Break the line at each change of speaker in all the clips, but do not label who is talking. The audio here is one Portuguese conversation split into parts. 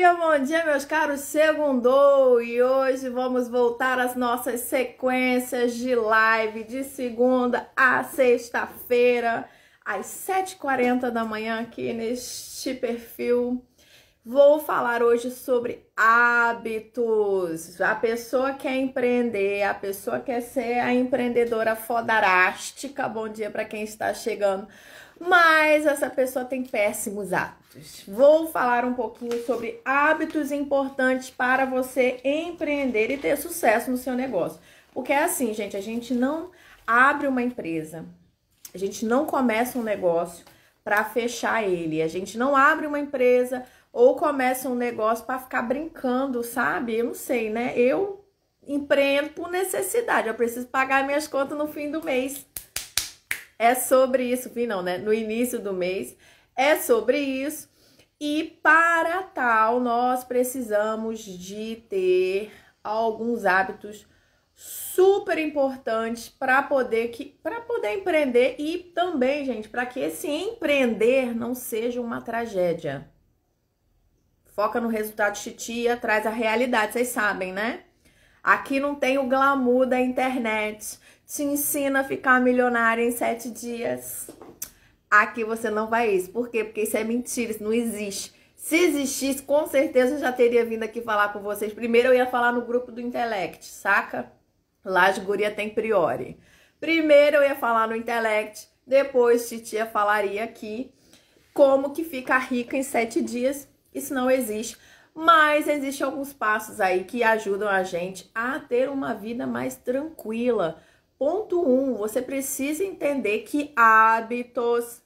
Bom dia, meus caros. Segundou e hoje vamos voltar às nossas sequências de live de segunda a sexta-feira, às 7h40 da manhã, aqui neste perfil. Vou falar hoje sobre hábitos. A pessoa quer empreender, a pessoa quer ser a empreendedora fodarástica. Bom dia para quem está chegando. Mas essa pessoa tem péssimos hábitos hábitos. Vou falar um pouquinho sobre hábitos importantes para você empreender e ter sucesso no seu negócio. Porque é assim, gente, a gente não abre uma empresa, a gente não começa um negócio para fechar ele, a gente não abre uma empresa ou começa um negócio para ficar brincando, sabe? Eu não sei, né? Eu empreendo por necessidade, eu preciso pagar minhas contas no fim do mês. É sobre isso, fim não, né? No início do mês é sobre isso. E para tal, nós precisamos de ter alguns hábitos super importantes para poder que para poder empreender e também, gente, para que esse empreender não seja uma tragédia. Foca no resultado titia, traz a realidade, vocês sabem, né? Aqui não tem o glamour da internet. Te ensina a ficar milionária em sete dias aqui você não vai isso. Por quê? Porque isso é mentira, isso não existe. Se existisse, com certeza eu já teria vindo aqui falar com vocês. Primeiro eu ia falar no grupo do Intellect, saca? Lá de guria tem priori. Primeiro eu ia falar no Intellect, depois titia falaria aqui como que fica rica em sete dias. Isso não existe. Mas existem alguns passos aí que ajudam a gente a ter uma vida mais tranquila Ponto 1, um, você precisa entender que hábitos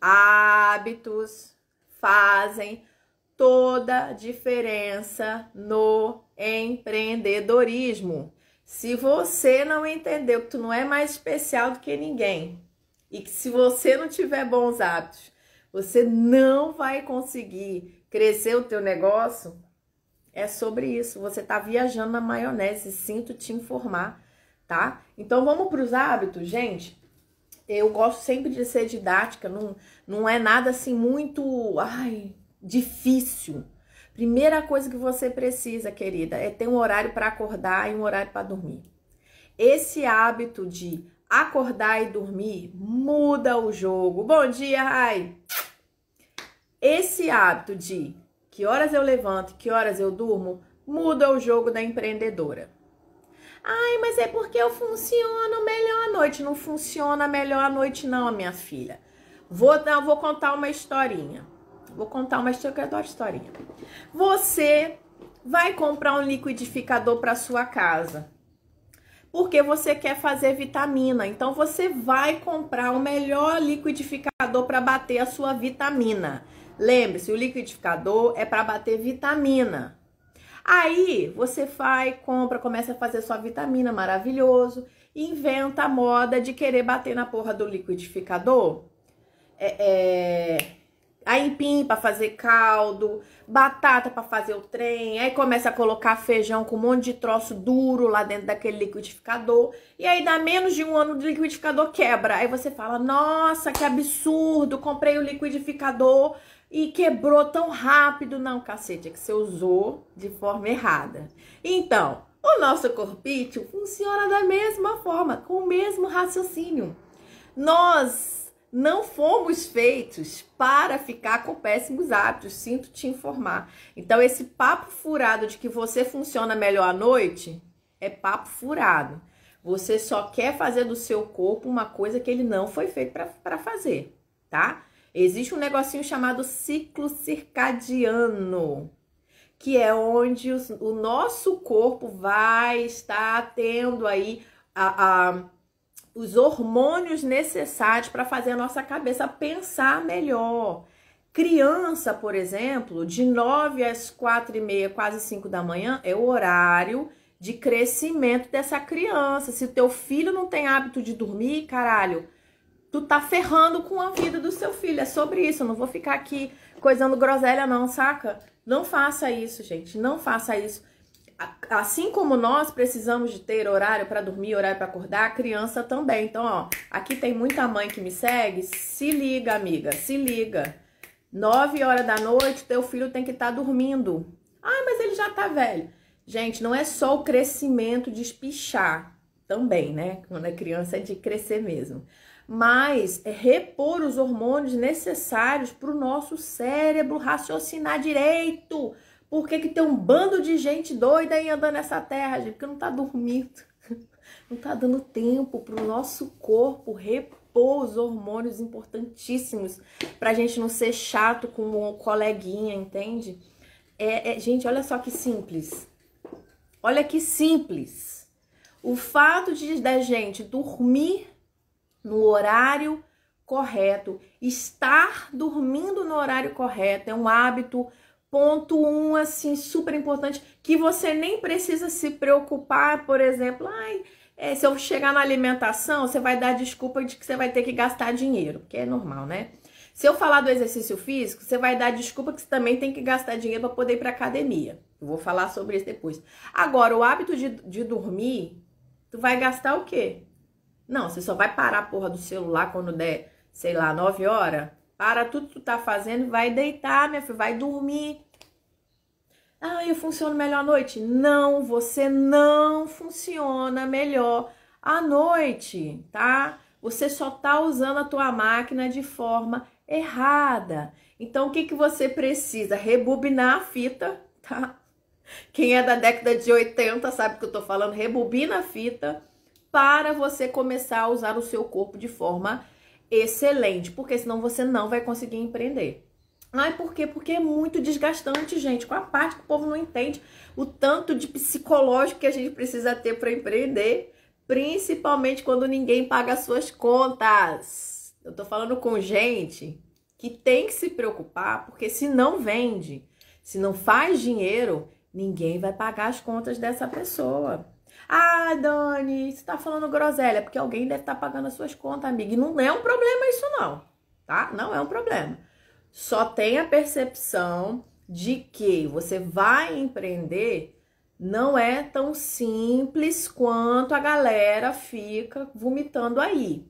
hábitos fazem toda a diferença no empreendedorismo. Se você não entendeu que tu não é mais especial do que ninguém e que se você não tiver bons hábitos, você não vai conseguir crescer o teu negócio, é sobre isso. Você está viajando na maionese, sinto te informar tá? Então vamos para os hábitos, gente. Eu gosto sempre de ser didática, não, não é nada assim muito ai, difícil. Primeira coisa que você precisa, querida, é ter um horário para acordar e um horário para dormir. Esse hábito de acordar e dormir muda o jogo. Bom dia, Rai! Esse hábito de que horas eu levanto, que horas eu durmo, muda o jogo da empreendedora. Ai, mas é porque eu funciono melhor à noite. Não funciona melhor à noite, não, minha filha. Vou, não, vou contar uma historinha. Vou contar uma história que eu adoro historinha. Você vai comprar um liquidificador para sua casa. Porque você quer fazer vitamina. Então você vai comprar o melhor liquidificador para bater a sua vitamina. Lembre-se, o liquidificador é para bater vitamina. Aí você vai, compra, começa a fazer sua vitamina maravilhoso, inventa a moda de querer bater na porra do liquidificador. É, é, para fazer caldo, batata para fazer o trem, aí começa a colocar feijão com um monte de troço duro lá dentro daquele liquidificador, e aí dá menos de um ano o liquidificador quebra. Aí você fala: "Nossa, que absurdo, comprei o liquidificador e quebrou tão rápido. Não, cacete, é que você usou de forma errada. Então, o nosso corpício funciona da mesma forma, com o mesmo raciocínio. Nós não fomos feitos para ficar com péssimos hábitos, sinto te informar. Então, esse papo furado de que você funciona melhor à noite é papo furado. Você só quer fazer do seu corpo uma coisa que ele não foi feito para fazer, tá? Existe um negocinho chamado ciclo circadiano, que é onde os, o nosso corpo vai estar tendo aí a, a, os hormônios necessários para fazer a nossa cabeça pensar melhor. Criança, por exemplo, de 9 às 4 e meia, quase 5 da manhã, é o horário de crescimento dessa criança. Se o teu filho não tem hábito de dormir, caralho, tu tá ferrando com a vida do seu filho. É sobre isso. Eu não vou ficar aqui coisando groselha, não, saca? Não faça isso, gente. Não faça isso. Assim como nós precisamos de ter horário para dormir, horário para acordar, a criança também. Então, ó, aqui tem muita mãe que me segue. Se liga, amiga, se liga. Nove horas da noite, teu filho tem que estar tá dormindo. Ah, mas ele já tá velho. Gente, não é só o crescimento de espichar também, né? Quando a é criança é de crescer mesmo mas é repor os hormônios necessários para o nosso cérebro raciocinar direito. Por que, que tem um bando de gente doida aí andando nessa terra, gente? Porque não está dormindo. Não está dando tempo para o nosso corpo repor os hormônios importantíssimos para a gente não ser chato com o um coleguinha, entende? É, é, gente, olha só que simples. Olha que simples. O fato de da gente dormir no horário correto. Estar dormindo no horário correto é um hábito ponto um assim super importante que você nem precisa se preocupar, por exemplo, ai, é, se eu chegar na alimentação, você vai dar desculpa de que você vai ter que gastar dinheiro, que é normal, né? Se eu falar do exercício físico, você vai dar desculpa que você também tem que gastar dinheiro para poder ir para academia. Eu vou falar sobre isso depois. Agora, o hábito de, de dormir, tu vai gastar o quê? Não, você só vai parar a porra do celular quando der, sei lá, 9 horas. Para tudo que tu tá fazendo, vai deitar, minha filha, vai dormir. Ah, eu funciono melhor à noite. Não, você não funciona melhor à noite, tá? Você só tá usando a tua máquina de forma errada. Então, o que, que você precisa? Rebobinar a fita, tá? Quem é da década de 80 sabe que eu tô falando, rebobina a fita para você começar a usar o seu corpo de forma excelente, porque senão você não vai conseguir empreender. Ai, por quê? Porque é muito desgastante, gente. Com a parte que o povo não entende, o tanto de psicológico que a gente precisa ter para empreender, principalmente quando ninguém paga as suas contas. Eu tô falando com gente que tem que se preocupar, porque se não vende, se não faz dinheiro, ninguém vai pagar as contas dessa pessoa. Ah, Dani, você tá falando groselha, porque alguém deve estar tá pagando as suas contas, amiga. E não é um problema isso, não, tá? Não é um problema. Só tem a percepção de que você vai empreender não é tão simples quanto a galera fica vomitando aí.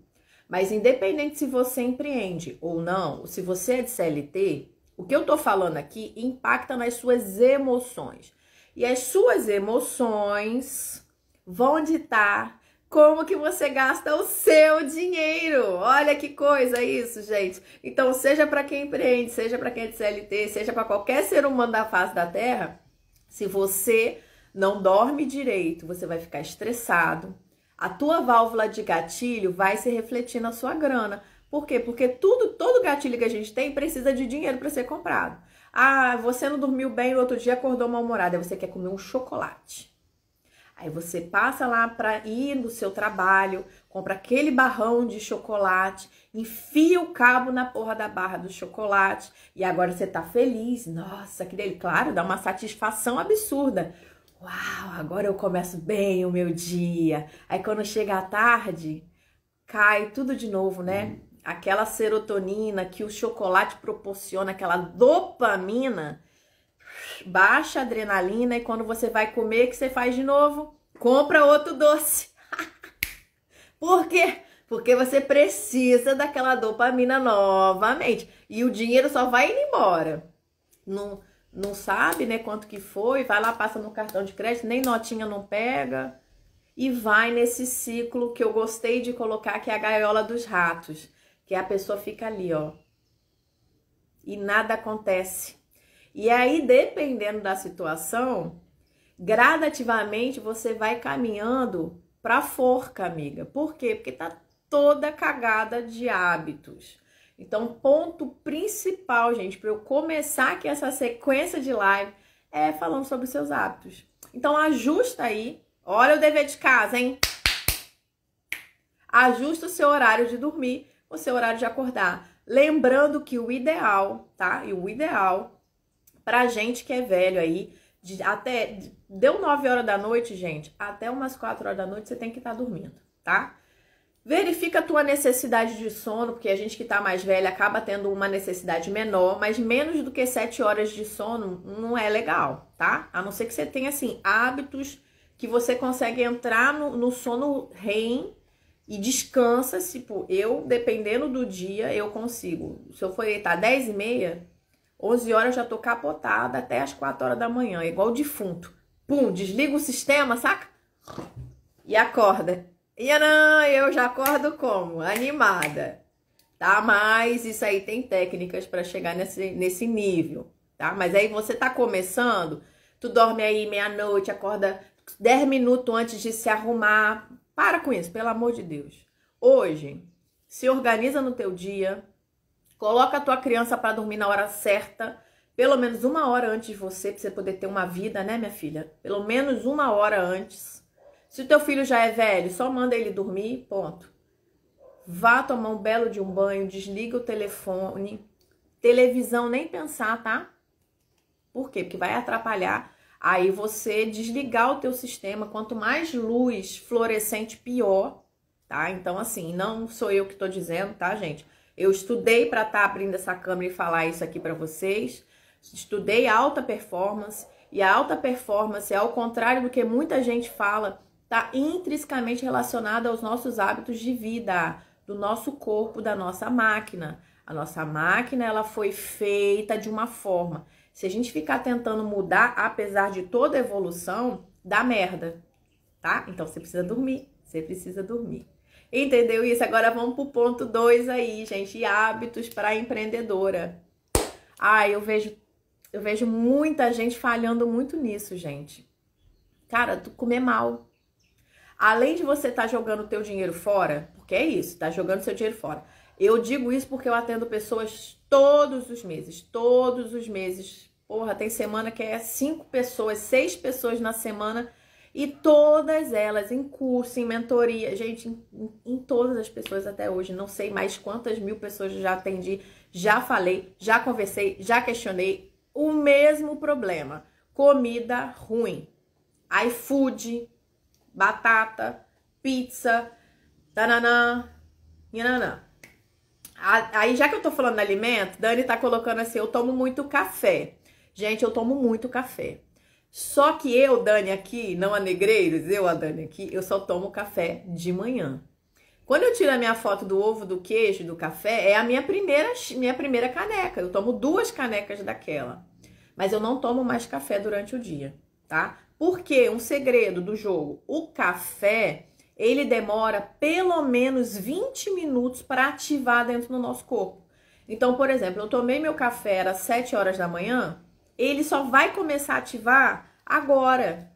Mas independente se você empreende ou não, se você é de CLT, o que eu tô falando aqui impacta nas suas emoções. E as suas emoções vão ditar como que você gasta o seu dinheiro. Olha que coisa isso, gente. Então, seja para quem empreende, seja para quem é de CLT, seja para qualquer ser humano da face da Terra, se você não dorme direito, você vai ficar estressado. A tua válvula de gatilho vai se refletir na sua grana. Por quê? Porque tudo, todo gatilho que a gente tem precisa de dinheiro para ser comprado. Ah, você não dormiu bem no outro dia, acordou mal-humorada, é você quer comer um chocolate. Aí você passa lá para ir no seu trabalho, compra aquele barrão de chocolate, enfia o cabo na porra da barra do chocolate e agora você tá feliz. Nossa, que dele, claro, dá uma satisfação absurda. Uau, agora eu começo bem o meu dia. Aí quando chega a tarde, cai tudo de novo, né? Hum. Aquela serotonina que o chocolate proporciona, aquela dopamina baixa adrenalina e quando você vai comer, que você faz de novo? Compra outro doce. Por quê? Porque você precisa daquela dopamina novamente. E o dinheiro só vai indo embora. Não, não sabe né, quanto que foi, vai lá, passa no cartão de crédito, nem notinha não pega. E vai nesse ciclo que eu gostei de colocar, que é a gaiola dos ratos. Que é a pessoa fica ali, ó. E nada acontece e aí, dependendo da situação, gradativamente você vai caminhando pra forca, amiga. Por quê? Porque tá toda cagada de hábitos. Então, ponto principal, gente, para eu começar aqui essa sequência de live é falando sobre seus hábitos. Então, ajusta aí. Olha o dever de casa, hein? Ajusta o seu horário de dormir, o seu horário de acordar. Lembrando que o ideal, tá? E o ideal Pra gente que é velho aí, de, até deu 9 horas da noite, gente, até umas 4 horas da noite você tem que estar tá dormindo, tá? Verifica a tua necessidade de sono, porque a gente que tá mais velha acaba tendo uma necessidade menor, mas menos do que 7 horas de sono não é legal, tá? A não ser que você tenha, assim, hábitos que você consegue entrar no, no sono REM e descansa. Tipo, eu, dependendo do dia, eu consigo. Se eu for deitar 10 e meia, 11 horas eu já tô capotada até as 4 horas da manhã, igual defunto. Pum, desliga o sistema, saca? E acorda. E não, eu já acordo como? Animada. Tá? Mas isso aí tem técnicas para chegar nesse, nesse nível, tá? Mas aí você tá começando, tu dorme aí meia-noite, acorda 10 minutos antes de se arrumar. Para com isso, pelo amor de Deus. Hoje, se organiza no teu dia, Coloca a tua criança para dormir na hora certa, pelo menos uma hora antes de você, para você poder ter uma vida, né, minha filha? Pelo menos uma hora antes. Se o teu filho já é velho, só manda ele dormir, ponto. Vá tomar um belo de um banho, desliga o telefone, televisão nem pensar, tá? Por quê? Porque vai atrapalhar aí você desligar o teu sistema. Quanto mais luz fluorescente, pior, tá? Então, assim, não sou eu que tô dizendo, tá, gente? Eu estudei para estar tá abrindo essa câmera e falar isso aqui para vocês. Estudei alta performance e a alta performance, ao contrário do que muita gente fala, está intrinsecamente relacionada aos nossos hábitos de vida, do nosso corpo, da nossa máquina. A nossa máquina ela foi feita de uma forma. Se a gente ficar tentando mudar, apesar de toda evolução, dá merda, tá? Então você precisa dormir. Você precisa dormir. Entendeu isso? Agora vamos pro ponto 2 aí, gente. Hábitos para empreendedora. Ah, eu vejo eu vejo muita gente falhando muito nisso, gente. Cara, tu comer mal. Além de você estar tá jogando o teu dinheiro fora, porque é isso, tá jogando seu dinheiro fora. Eu digo isso porque eu atendo pessoas todos os meses, todos os meses. Porra, tem semana que é cinco pessoas, seis pessoas na semana e todas elas, em curso, em mentoria, gente, em, em, todas as pessoas até hoje, não sei mais quantas mil pessoas já atendi, já falei, já conversei, já questionei, o mesmo problema: comida ruim. iFood, batata, pizza, tananã, nananã. Aí, já que eu tô falando de alimento, Dani tá colocando assim: eu tomo muito café. Gente, eu tomo muito café. Só que eu, Dani, aqui, não a Negreiros, eu, a Dani, aqui, eu só tomo café de manhã. Quando eu tiro a minha foto do ovo, do queijo, do café, é a minha primeira, minha primeira caneca. Eu tomo duas canecas daquela. Mas eu não tomo mais café durante o dia, tá? Porque um segredo do jogo, o café, ele demora pelo menos 20 minutos para ativar dentro do nosso corpo. Então, por exemplo, eu tomei meu café às 7 horas da manhã, ele só vai começar a ativar agora.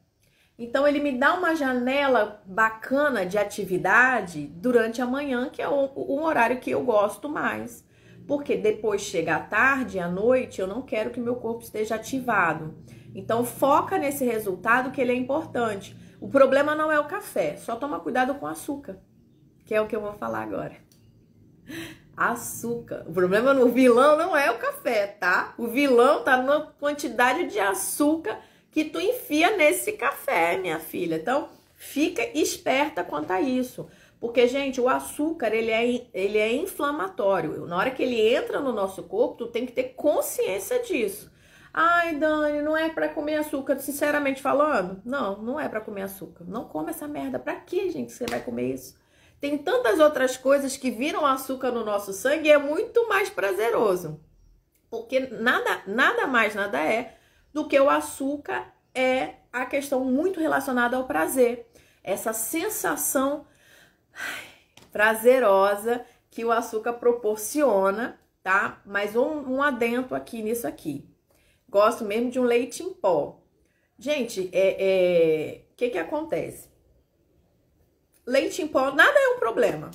Então ele me dá uma janela bacana de atividade durante a manhã, que é um horário que eu gosto mais. Porque depois chega a tarde, à noite, eu não quero que meu corpo esteja ativado. Então foca nesse resultado que ele é importante. O problema não é o café, só toma cuidado com o açúcar, que é o que eu vou falar agora açúcar. O problema no vilão não é o café, tá? O vilão tá na quantidade de açúcar que tu enfia nesse café, minha filha. Então, fica esperta quanto a isso. Porque, gente, o açúcar, ele é, ele é inflamatório. Na hora que ele entra no nosso corpo, tu tem que ter consciência disso. Ai, Dani, não é para comer açúcar, sinceramente falando? Não, não é para comer açúcar. Não come essa merda. Pra que, gente, você vai comer isso? Tem tantas outras coisas que viram açúcar no nosso sangue e é muito mais prazeroso. Porque nada, nada mais, nada é do que o açúcar é a questão muito relacionada ao prazer. Essa sensação prazerosa que o açúcar proporciona, tá? Mas um, um adento aqui nisso aqui. Gosto mesmo de um leite em pó. Gente, é, é, o que, que acontece? leite em pó, nada é um problema.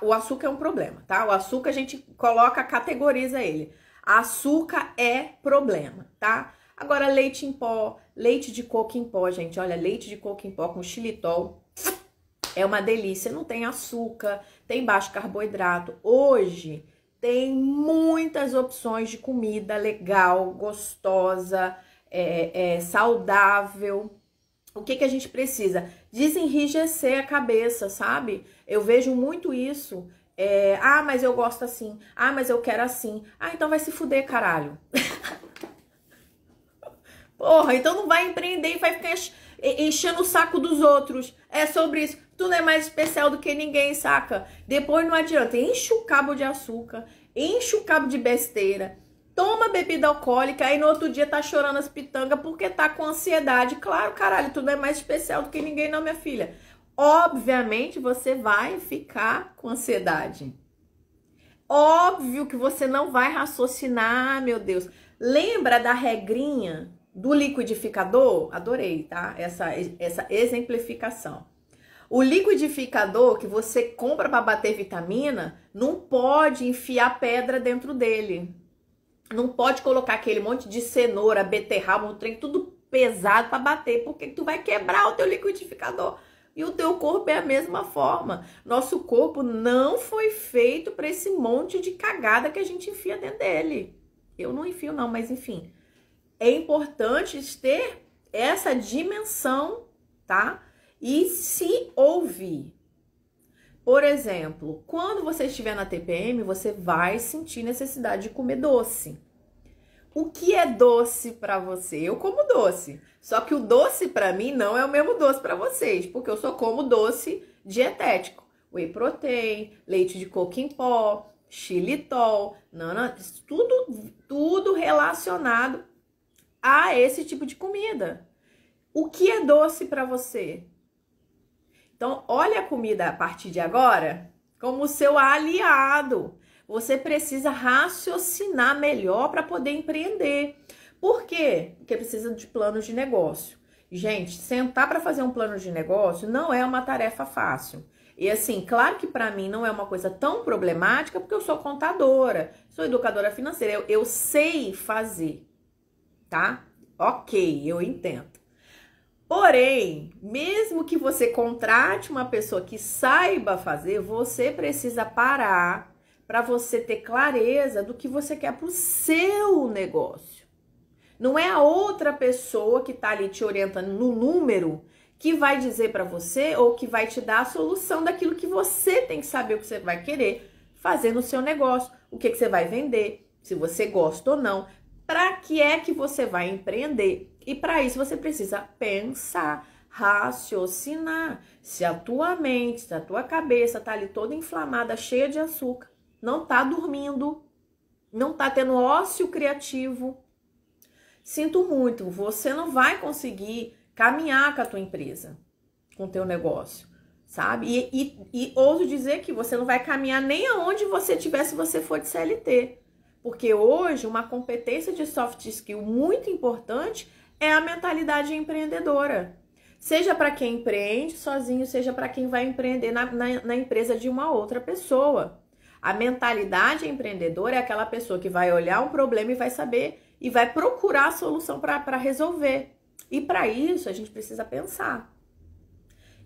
O açúcar é um problema, tá? O açúcar a gente coloca, categoriza ele. Açúcar é problema, tá? Agora, leite em pó, leite de coco em pó, gente. Olha, leite de coco em pó com xilitol é uma delícia. Não tem açúcar, tem baixo carboidrato. Hoje tem muitas opções de comida legal, gostosa, é, é, saudável o que, que a gente precisa? Desenrijecer a cabeça, sabe? Eu vejo muito isso. É, ah, mas eu gosto assim. Ah, mas eu quero assim. Ah, então vai se fuder, caralho. Porra, então não vai empreender e vai ficar enchendo o saco dos outros. É sobre isso. Tu não é mais especial do que ninguém, saca? Depois não adianta. Enche o cabo de açúcar, enche o cabo de besteira, toma bebida alcoólica, aí no outro dia tá chorando as pitangas porque tá com ansiedade. Claro, caralho, tudo é mais especial do que ninguém, não, minha filha. Obviamente você vai ficar com ansiedade. Óbvio que você não vai raciocinar, meu Deus. Lembra da regrinha do liquidificador? Adorei, tá? Essa, essa exemplificação. O liquidificador que você compra para bater vitamina não pode enfiar pedra dentro dele. Não pode colocar aquele monte de cenoura, beterraba, um trem tudo pesado para bater, porque tu vai quebrar o teu liquidificador. E o teu corpo é a mesma forma. Nosso corpo não foi feito para esse monte de cagada que a gente enfia dentro dele. Eu não enfio não, mas enfim. É importante ter essa dimensão, tá? E se ouvir. Por exemplo, quando você estiver na TPM, você vai sentir necessidade de comer doce. O que é doce para você? Eu como doce. Só que o doce para mim não é o mesmo doce para vocês, porque eu só como doce dietético. Whey protein, leite de coco em pó, xilitol, nana, tudo, tudo relacionado a esse tipo de comida. O que é doce para você? Então, olha a comida a partir de agora como seu aliado. Você precisa raciocinar melhor para poder empreender. Por quê? Porque precisa de plano de negócio. Gente, sentar para fazer um plano de negócio não é uma tarefa fácil. E assim, claro que para mim não é uma coisa tão problemática, porque eu sou contadora, sou educadora financeira, eu, eu sei fazer, tá? Ok, eu entendo. Porém, mesmo que você contrate uma pessoa que saiba fazer, você precisa parar para você ter clareza do que você quer para o seu negócio. Não é a outra pessoa que está ali te orientando no número que vai dizer para você ou que vai te dar a solução daquilo que você tem que saber o que você vai querer fazer no seu negócio, o que, que você vai vender, se você gosta ou não, para que é que você vai empreender, e para isso você precisa pensar, raciocinar. Se a tua mente, se a tua cabeça tá ali toda inflamada, cheia de açúcar, não tá dormindo, não tá tendo ócio criativo, sinto muito, você não vai conseguir caminhar com a tua empresa, com o teu negócio, sabe? E, e, e ouso dizer que você não vai caminhar nem aonde você tiver se você for de CLT. Porque hoje uma competência de soft skill muito importante é a mentalidade empreendedora. Seja para quem empreende sozinho, seja para quem vai empreender na, na, na empresa de uma outra pessoa. A mentalidade empreendedora é aquela pessoa que vai olhar um problema e vai saber e vai procurar a solução para resolver. E para isso a gente precisa pensar.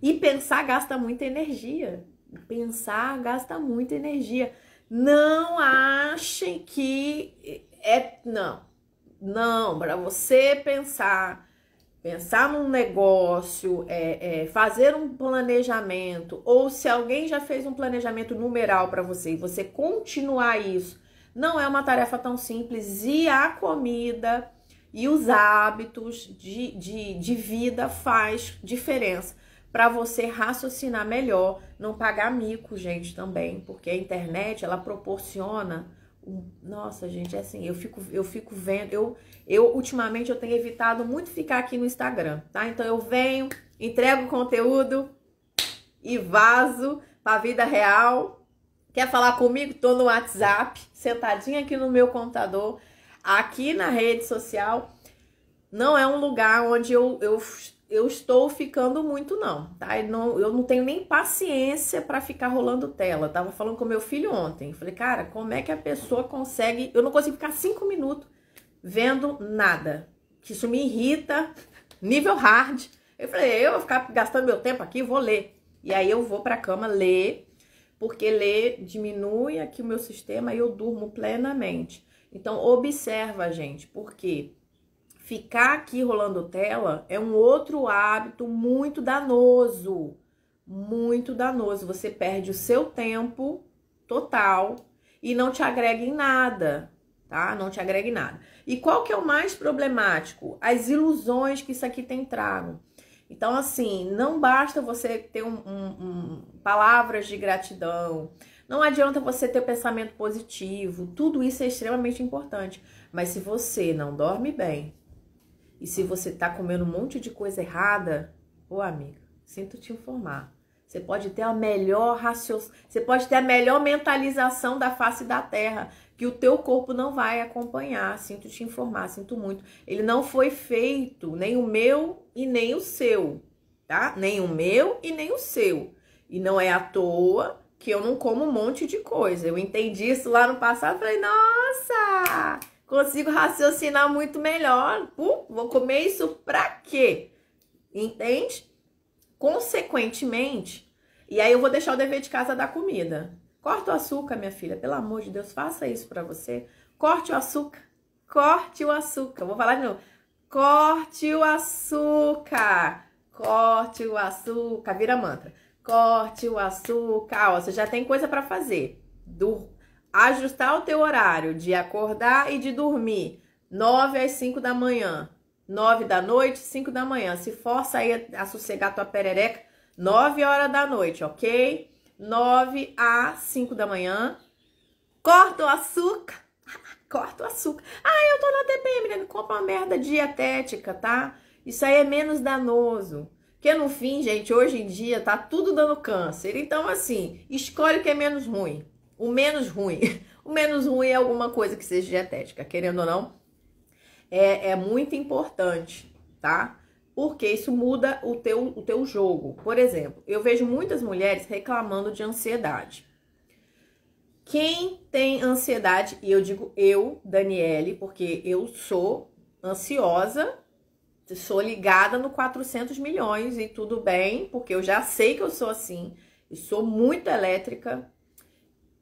E pensar gasta muita energia. Pensar gasta muita energia. Não achem que é. Não. Não, para você pensar, pensar num negócio, é, é, fazer um planejamento, ou se alguém já fez um planejamento numeral para você e você continuar isso, não é uma tarefa tão simples. E a comida e os hábitos de, de, de vida faz diferença para você raciocinar melhor, não pagar mico, gente, também, porque a internet ela proporciona nossa, gente, é assim, eu fico, eu fico vendo, eu, eu ultimamente eu tenho evitado muito ficar aqui no Instagram, tá? Então eu venho, entrego o conteúdo e para pra vida real. Quer falar comigo? Tô no WhatsApp, sentadinha aqui no meu computador, aqui na rede social. Não é um lugar onde eu, eu eu estou ficando muito não, tá? Eu não, eu não tenho nem paciência para ficar rolando tela. Eu tava falando com meu filho ontem, falei, cara, como é que a pessoa consegue? Eu não consigo ficar cinco minutos vendo nada, que isso me irrita, nível hard. Eu falei, eu vou ficar gastando meu tempo aqui, vou ler. E aí eu vou para cama ler, porque ler diminui aqui o meu sistema e eu durmo plenamente. Então observa, gente, porque quê? Ficar aqui rolando tela é um outro hábito muito danoso. Muito danoso. Você perde o seu tempo total e não te agrega em nada, tá? Não te agrega em nada. E qual que é o mais problemático? As ilusões que isso aqui tem trago. Então, assim, não basta você ter um, um, um, palavras de gratidão, não adianta você ter pensamento positivo, tudo isso é extremamente importante. Mas se você não dorme bem, e se você tá comendo um monte de coisa errada, ô amiga, sinto te informar. Você pode ter a melhor raciocínio, você pode ter a melhor mentalização da face da terra, que o teu corpo não vai acompanhar. Sinto te informar, sinto muito. Ele não foi feito, nem o meu e nem o seu, tá? Nem o meu e nem o seu. E não é à toa que eu não como um monte de coisa. Eu entendi isso lá no passado, falei: "Nossa! consigo raciocinar muito melhor. Uh, vou comer isso pra quê? Entende? Consequentemente, e aí eu vou deixar o dever de casa da comida. Corta o açúcar, minha filha, pelo amor de Deus, faça isso para você. Corte o açúcar. Corte o açúcar. Vou falar de novo. Corte o açúcar. Corte o açúcar. Vira mantra. Corte o açúcar. Ó, você já tem coisa para fazer. Do ajustar o teu horário de acordar e de dormir 9 às 5 da manhã, 9 da noite, 5 da manhã. Se força aí a sossegar tua perereca 9 horas da noite, ok? 9 a 5 da manhã. Corta o açúcar. Corta o açúcar. Ah, eu tô na TPM, né? Compra uma merda dietética, tá? Isso aí é menos danoso. Porque no fim, gente, hoje em dia tá tudo dando câncer. Então, assim, escolhe o que é menos ruim. O menos ruim. O menos ruim é alguma coisa que seja dietética, querendo ou não. É, é muito importante, tá? Porque isso muda o teu, o teu jogo. Por exemplo, eu vejo muitas mulheres reclamando de ansiedade. Quem tem ansiedade, e eu digo eu, Daniele, porque eu sou ansiosa, sou ligada no 400 milhões e tudo bem, porque eu já sei que eu sou assim. Eu sou muito elétrica,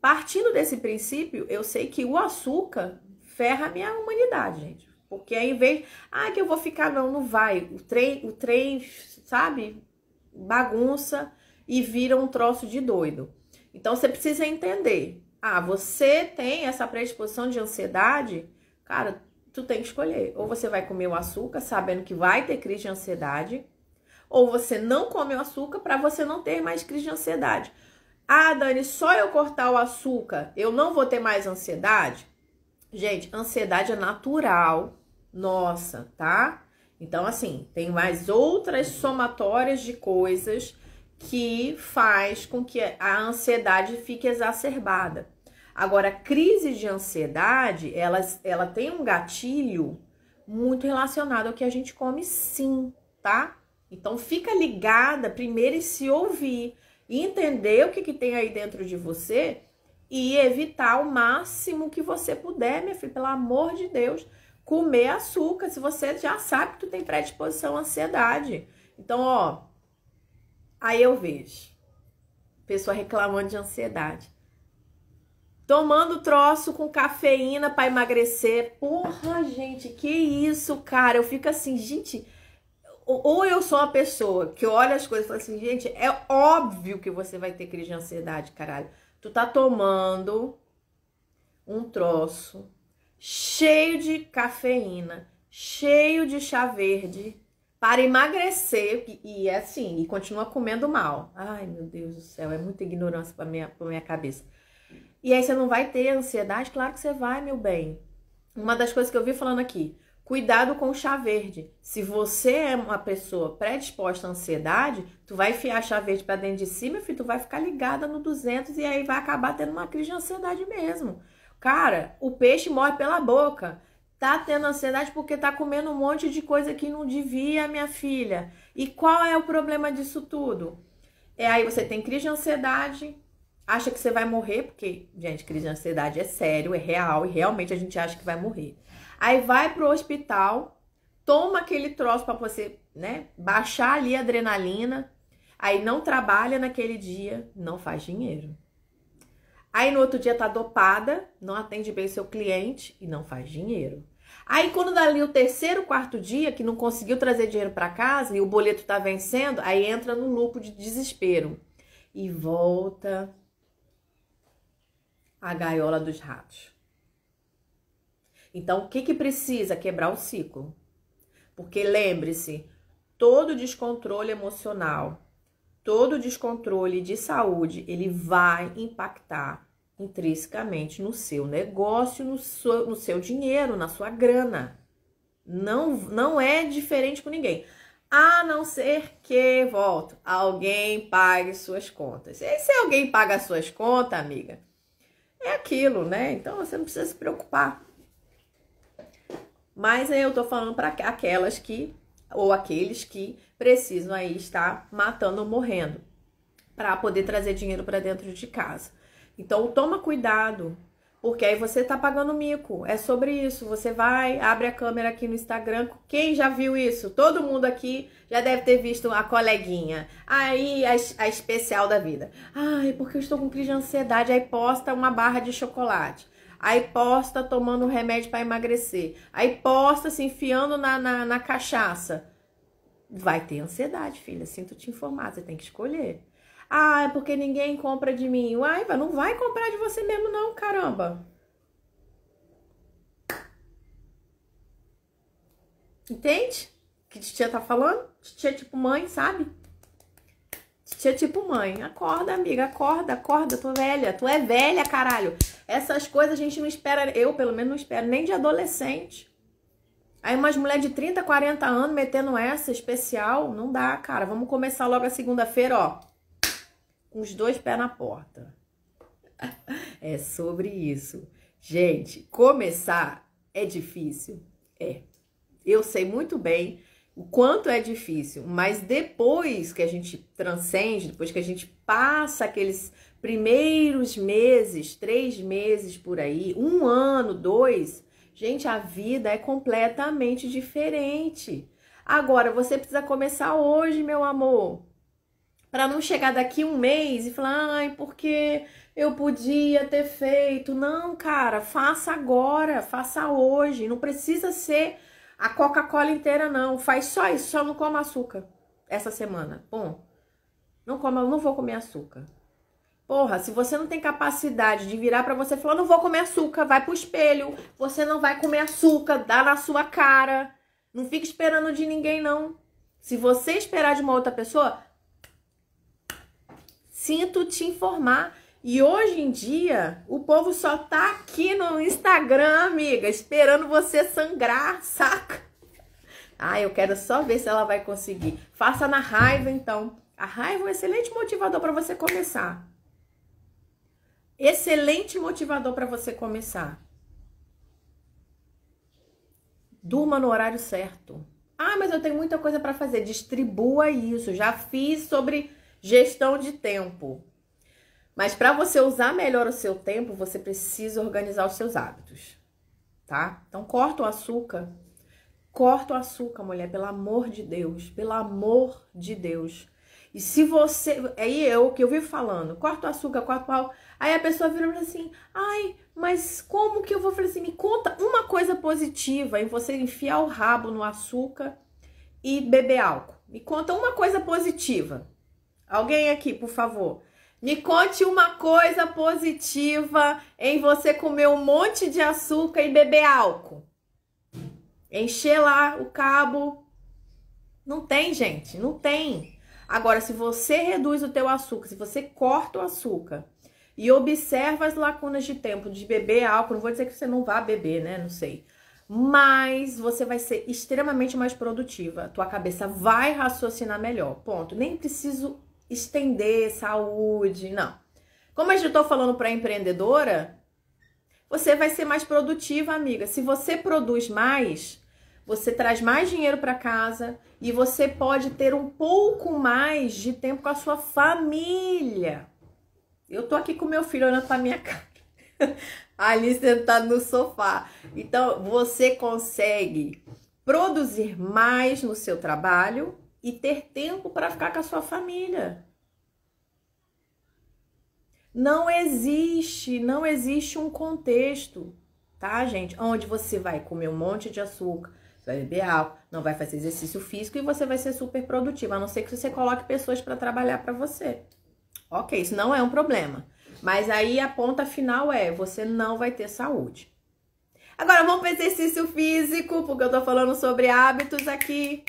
Partindo desse princípio, eu sei que o açúcar ferra a minha humanidade, gente. Porque aí vez, ah, que eu vou ficar, não, não vai. O trem, o trem, sabe, bagunça e vira um troço de doido. Então você precisa entender. Ah, você tem essa predisposição de ansiedade, cara, tu tem que escolher. Ou você vai comer o açúcar, sabendo que vai ter crise de ansiedade, ou você não come o açúcar para você não ter mais crise de ansiedade. Ah, Dani, só eu cortar o açúcar, eu não vou ter mais ansiedade? Gente, ansiedade é natural, nossa, tá? Então, assim, tem mais outras somatórias de coisas que faz com que a ansiedade fique exacerbada. Agora, crise de ansiedade, ela, ela tem um gatilho muito relacionado ao que a gente come sim, tá? Então fica ligada primeiro e se ouvir entender o que, que tem aí dentro de você e evitar o máximo que você puder, minha filha, pelo amor de Deus, comer açúcar se você já sabe que tu tem predisposição à ansiedade. Então, ó, aí eu vejo pessoa reclamando de ansiedade. Tomando troço com cafeína para emagrecer. Porra, gente, que isso, cara? Eu fico assim, gente, ou eu sou uma pessoa que olha as coisas e fala assim, gente, é óbvio que você vai ter crise de ansiedade, caralho. Tu tá tomando um troço cheio de cafeína, cheio de chá verde para emagrecer e, é assim, e continua comendo mal. Ai, meu Deus do céu, é muita ignorância para minha, pra minha cabeça. E aí você não vai ter ansiedade? Claro que você vai, meu bem. Uma das coisas que eu vi falando aqui, Cuidado com o chá verde. Se você é uma pessoa predisposta à ansiedade, tu vai enfiar chá verde para dentro de si, meu filho, tu vai ficar ligada no 200 e aí vai acabar tendo uma crise de ansiedade mesmo. Cara, o peixe morre pela boca. Tá tendo ansiedade porque tá comendo um monte de coisa que não devia, minha filha. E qual é o problema disso tudo? É aí você tem crise de ansiedade, acha que você vai morrer, porque, gente, crise de ansiedade é sério, é real e realmente a gente acha que vai morrer. Aí vai pro hospital, toma aquele troço para você, né, baixar ali a adrenalina. Aí não trabalha naquele dia, não faz dinheiro. Aí no outro dia tá dopada, não atende bem seu cliente e não faz dinheiro. Aí quando dali o terceiro, quarto dia que não conseguiu trazer dinheiro para casa e o boleto tá vencendo, aí entra no lucro de desespero e volta a gaiola dos ratos. Então, o que, que precisa quebrar o ciclo? Porque lembre-se, todo descontrole emocional, todo descontrole de saúde, ele vai impactar intrinsecamente no seu negócio, no seu, no seu dinheiro, na sua grana. Não, não é diferente com ninguém. A não ser que, volto, alguém pague suas contas. E se alguém paga suas contas, amiga, é aquilo, né? Então você não precisa se preocupar. Mas eu tô falando para aquelas que ou aqueles que precisam aí estar matando ou morrendo para poder trazer dinheiro para dentro de casa. Então toma cuidado, porque aí você tá pagando mico. É sobre isso. Você vai, abre a câmera aqui no Instagram. Quem já viu isso? Todo mundo aqui já deve ter visto a coleguinha. Aí a, a especial da vida. Ai, porque eu estou com crise de ansiedade. Aí posta uma barra de chocolate aí posta tomando remédio para emagrecer, aí posta se enfiando na, na, na cachaça. Vai ter ansiedade, filha. Sinto te informar, você tem que escolher. Ah, é porque ninguém compra de mim. Uai, não vai comprar de você mesmo, não, caramba. Entende? Que titia tá falando? Titia é tipo mãe, sabe? Titia é tipo mãe. Acorda, amiga, acorda, acorda. Tu é velha, tu é velha, caralho. Essas coisas a gente não espera, eu pelo menos não espero, nem de adolescente. Aí umas mulheres de 30, 40 anos metendo essa especial, não dá, cara. Vamos começar logo a segunda-feira, ó. Com os dois pés na porta. É sobre isso. Gente, começar é difícil. É. Eu sei muito bem o quanto é difícil, mas depois que a gente transcende, depois que a gente passa aqueles primeiros meses, três meses por aí, um ano, dois, gente, a vida é completamente diferente. Agora, você precisa começar hoje, meu amor. Para não chegar daqui um mês e falar, ai, porque eu podia ter feito. Não, cara, faça agora, faça hoje. Não precisa ser a Coca-Cola inteira, não. Faz só isso, só não coma açúcar essa semana. Bom, não coma, não vou comer açúcar. Porra, se você não tem capacidade de virar para você e falar, não vou comer açúcar, vai pro espelho, você não vai comer açúcar, dá na sua cara. Não fica esperando de ninguém, não. Se você esperar de uma outra pessoa, sinto te informar. E hoje em dia, o povo só tá aqui no Instagram, amiga, esperando você sangrar, saca? Ah, eu quero só ver se ela vai conseguir. Faça na raiva, então. A raiva é um excelente motivador para você começar. Excelente motivador para você começar. Durma no horário certo. Ah, mas eu tenho muita coisa para fazer. Distribua isso. Já fiz sobre gestão de tempo. Mas para você usar melhor o seu tempo, você precisa organizar os seus hábitos, tá? Então corta o açúcar. Corta o açúcar, mulher, pelo amor de Deus, pelo amor de Deus. E se você, aí é o que eu vivo falando, corta o açúcar, corta o Aí a pessoa vira e assim: ai, mas como que eu vou? fazer assim: me conta uma coisa positiva em você enfiar o rabo no açúcar e beber álcool. Me conta uma coisa positiva. Alguém aqui, por favor. Me conte uma coisa positiva em você comer um monte de açúcar e beber álcool. Encher lá o cabo. Não tem, gente, não tem. Agora, se você reduz o teu açúcar, se você corta o açúcar e observa as lacunas de tempo de beber álcool. Não vou dizer que você não vá beber, né? Não sei. Mas você vai ser extremamente mais produtiva. Tua cabeça vai raciocinar melhor. Ponto. Nem preciso estender saúde, não. Como eu já estou falando para empreendedora, você vai ser mais produtiva, amiga. Se você produz mais, você traz mais dinheiro para casa e você pode ter um pouco mais de tempo com a sua família. Eu tô aqui com meu filho olhando pra minha cara. ali sentado no sofá. Então, você consegue produzir mais no seu trabalho e ter tempo para ficar com a sua família. Não existe, não existe um contexto, tá, gente? Onde você vai comer um monte de açúcar, vai beber álcool, não vai fazer exercício físico e você vai ser super produtivo, a não ser que você coloque pessoas para trabalhar para você. Ok, isso não é um problema. Mas aí a ponta final é: você não vai ter saúde. Agora vamos para exercício físico, porque eu tô falando sobre hábitos aqui.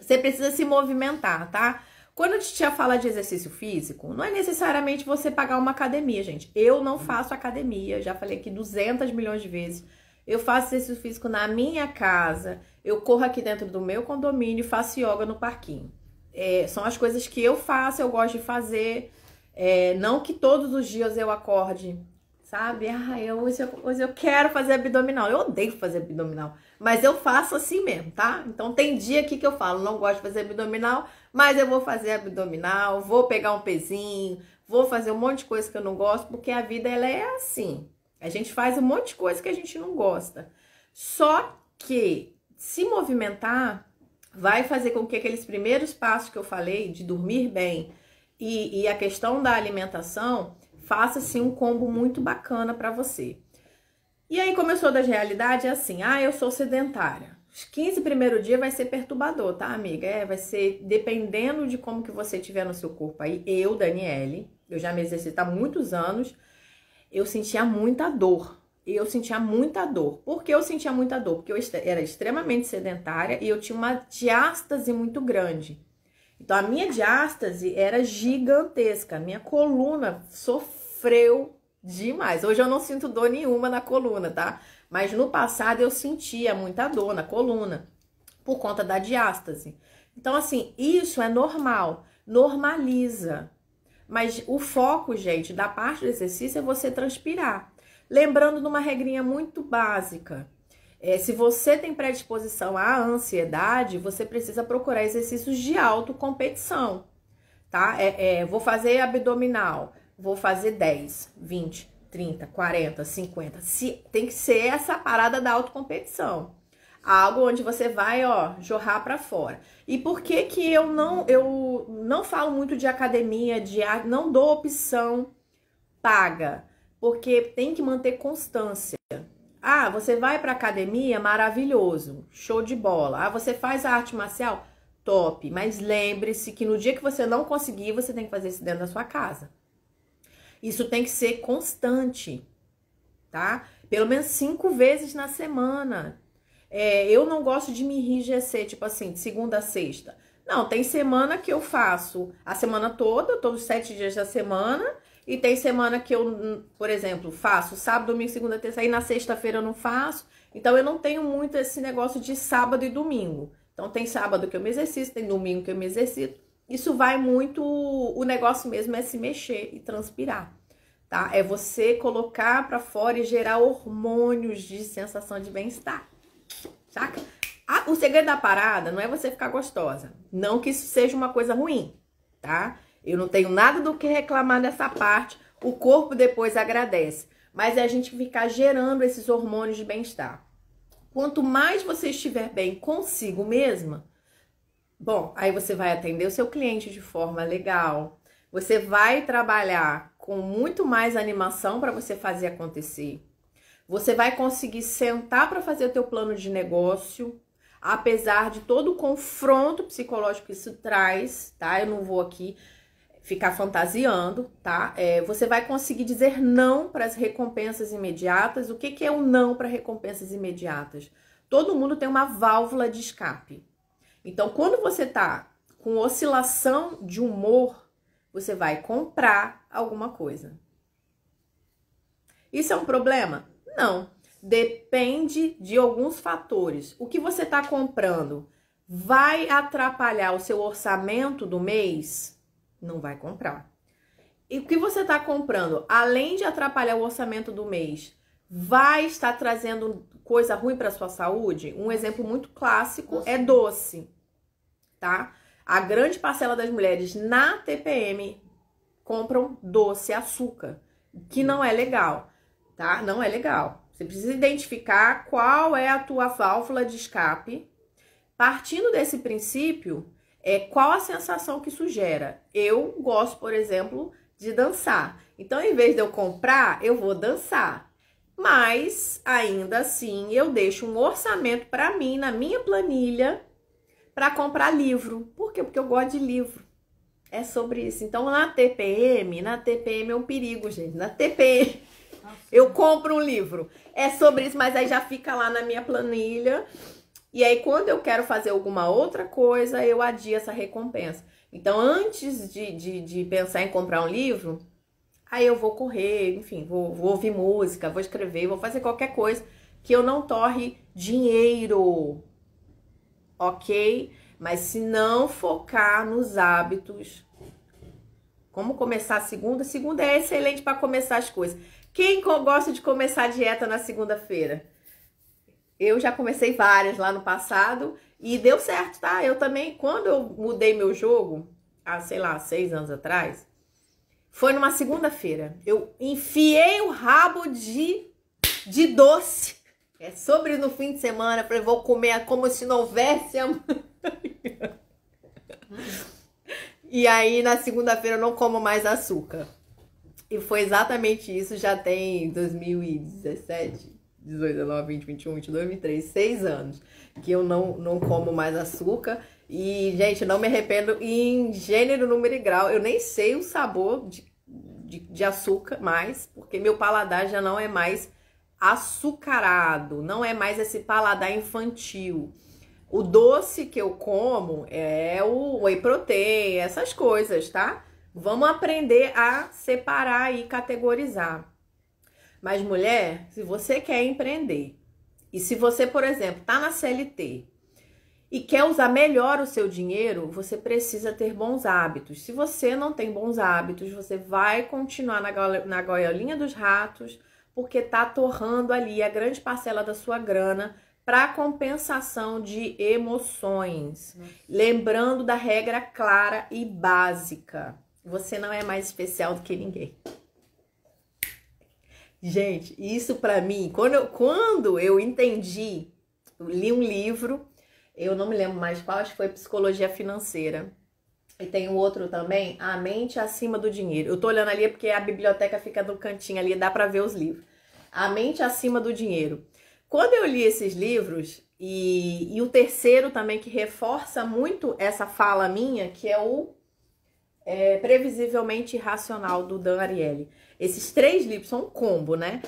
Você precisa se movimentar, tá? Quando a tia fala de exercício físico, não é necessariamente você pagar uma academia, gente. Eu não faço academia, já falei aqui 200 milhões de vezes. Eu faço exercício físico na minha casa, eu corro aqui dentro do meu condomínio, faço yoga no parquinho. É, são as coisas que eu faço, eu gosto de fazer. É, não que todos os dias eu acorde, sabe? Ah, eu, hoje, eu, hoje eu quero fazer abdominal. Eu odeio fazer abdominal, mas eu faço assim mesmo, tá? Então tem dia aqui que eu falo, não gosto de fazer abdominal, mas eu vou fazer abdominal, vou pegar um pezinho, vou fazer um monte de coisa que eu não gosto, porque a vida ela é assim. A gente faz um monte de coisa que a gente não gosta. Só que se movimentar vai fazer com que aqueles primeiros passos que eu falei de dormir bem, e, e a questão da alimentação, faça-se um combo muito bacana para você. E aí começou das realidades é assim, ah, eu sou sedentária. Os 15 primeiros dias vai ser perturbador, tá, amiga? É, vai ser dependendo de como que você tiver no seu corpo aí. Eu, Daniele, eu já me exercito há muitos anos, eu sentia muita dor. Eu sentia muita dor. Por que eu sentia muita dor? Porque eu era extremamente sedentária e eu tinha uma diástase muito grande. Então a minha diástase era gigantesca, a minha coluna sofreu demais. Hoje eu não sinto dor nenhuma na coluna, tá? Mas no passado eu sentia muita dor na coluna por conta da diástase. Então assim, isso é normal, normaliza. Mas o foco, gente, da parte do exercício é você transpirar. Lembrando de uma regrinha muito básica, é, se você tem predisposição à ansiedade, você precisa procurar exercícios de autocompetição, tá? É, é, vou fazer abdominal, vou fazer 10, 20, 30, 40, 50. Se, tem que ser essa parada da autocompetição. Algo onde você vai, ó, jorrar para fora. E por que que eu não eu não falo muito de academia, de não dou opção paga? Porque tem que manter constância. Ah, você vai para academia, maravilhoso, show de bola. Ah, você faz a arte marcial, top. Mas lembre-se que no dia que você não conseguir, você tem que fazer isso dentro da sua casa. Isso tem que ser constante, tá? Pelo menos cinco vezes na semana. É, eu não gosto de me enrijecer, tipo assim, de segunda a sexta. Não, tem semana que eu faço a semana toda, todos os sete dias da semana, e tem semana que eu, por exemplo, faço sábado, domingo, segunda, terça, e na sexta-feira eu não faço. Então eu não tenho muito esse negócio de sábado e domingo. Então tem sábado que eu me exercito, tem domingo que eu me exercito. Isso vai muito o negócio mesmo é se mexer e transpirar, tá? É você colocar para fora e gerar hormônios de sensação de bem-estar. Saca? Ah, o segredo da parada não é você ficar gostosa. Não que isso seja uma coisa ruim, tá? Eu não tenho nada do que reclamar nessa parte. O corpo depois agradece. Mas é a gente ficar gerando esses hormônios de bem-estar. Quanto mais você estiver bem consigo mesma, bom, aí você vai atender o seu cliente de forma legal. Você vai trabalhar com muito mais animação para você fazer acontecer. Você vai conseguir sentar para fazer o teu plano de negócio, apesar de todo o confronto psicológico que isso traz, tá? Eu não vou aqui ficar fantasiando, tá? É, você vai conseguir dizer não para as recompensas imediatas. O que, que é o um não para recompensas imediatas? Todo mundo tem uma válvula de escape. Então, quando você tá com oscilação de humor, você vai comprar alguma coisa. Isso é um problema? Não. Depende de alguns fatores. O que você está comprando vai atrapalhar o seu orçamento do mês? não vai comprar. E o que você está comprando, além de atrapalhar o orçamento do mês, vai estar trazendo coisa ruim para sua saúde? Um exemplo muito clássico é doce, tá? A grande parcela das mulheres na TPM compram doce, açúcar, que não é legal, tá? Não é legal. Você precisa identificar qual é a tua válvula de escape. Partindo desse princípio, é, qual a sensação que isso gera. Eu gosto, por exemplo, de dançar. Então, em vez de eu comprar, eu vou dançar. Mas, ainda assim, eu deixo um orçamento para mim, na minha planilha, para comprar livro. Por quê? Porque eu gosto de livro. É sobre isso. Então, na TPM, na TPM é um perigo, gente. Na TPM, eu compro um livro. É sobre isso, mas aí já fica lá na minha planilha e aí, quando eu quero fazer alguma outra coisa, eu adio essa recompensa. Então, antes de, de, de pensar em comprar um livro, aí eu vou correr, enfim, vou, vou ouvir música, vou escrever, vou fazer qualquer coisa que eu não torre dinheiro, ok? Mas se não focar nos hábitos, como começar a segunda? Segunda é excelente para começar as coisas. Quem gosta de começar a dieta na segunda-feira? Eu já comecei várias lá no passado e deu certo, tá? Eu também, quando eu mudei meu jogo, há, sei lá, seis anos atrás, foi numa segunda-feira. Eu enfiei o rabo de, de doce. É sobre no fim de semana, falei, vou comer como se não houvesse amanhã. E aí, na segunda-feira, eu não como mais açúcar. E foi exatamente isso, já tem 2017, 18, 19, 20, 21, 22, 23, 6 anos que eu não, não como mais açúcar. E, gente, não me arrependo em gênero, número e grau. Eu nem sei o sabor de, de, de açúcar mais, porque meu paladar já não é mais açucarado, não é mais esse paladar infantil. O doce que eu como é o whey protein, essas coisas, tá? Vamos aprender a separar e categorizar. Mas, mulher, se você quer empreender e se você, por exemplo, está na CLT e quer usar melhor o seu dinheiro, você precisa ter bons hábitos. Se você não tem bons hábitos, você vai continuar na, goiolinha dos ratos, porque está torrando ali a grande parcela da sua grana para compensação de emoções. Nossa. Lembrando da regra clara e básica: você não é mais especial do que ninguém. Gente, isso para mim, quando eu, quando eu entendi, eu li um livro, eu não me lembro mais qual, acho que foi Psicologia Financeira. E tem um outro também, A Mente Acima do Dinheiro. Eu tô olhando ali é porque a biblioteca fica no cantinho ali, dá para ver os livros. A Mente Acima do Dinheiro. Quando eu li esses livros, e, e o terceiro também que reforça muito essa fala minha, que é o é, Previsivelmente Irracional, do Dan Ariely. Esses três livros são um combo, né?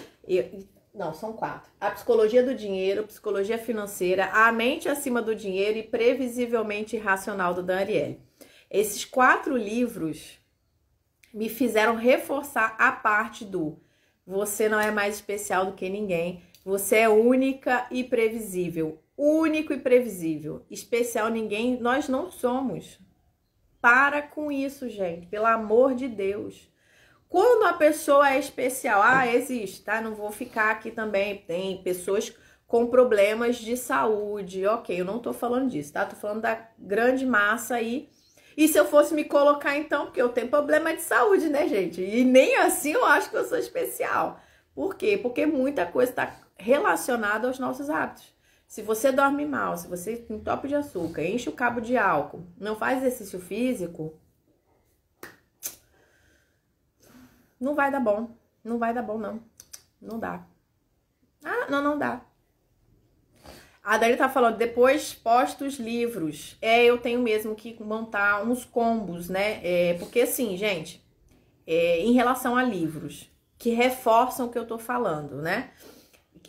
não, são quatro. A Psicologia do Dinheiro, Psicologia Financeira, A Mente Acima do Dinheiro e Previsivelmente Irracional do Dan Ariely. Esses quatro livros me fizeram reforçar a parte do você não é mais especial do que ninguém, você é única e previsível. Único e previsível. Especial ninguém, nós não somos. Para com isso, gente, pelo amor de Deus. Quando a pessoa é especial, ah, existe, tá? Não vou ficar aqui também. Tem pessoas com problemas de saúde. Ok, eu não tô falando disso, tá? Tô falando da grande massa aí. E se eu fosse me colocar então, porque eu tenho problema de saúde, né, gente? E nem assim eu acho que eu sou especial. Por quê? Porque muita coisa está relacionada aos nossos hábitos. Se você dorme mal, se você tem topo de açúcar, enche o cabo de álcool, não faz exercício físico, Não vai dar bom. Não vai dar bom, não. Não dá. Ah, não, não dá. A Dani tá falando, depois posta os livros. É, eu tenho mesmo que montar uns combos, né? É, porque assim, gente, é, em relação a livros que reforçam o que eu tô falando, né?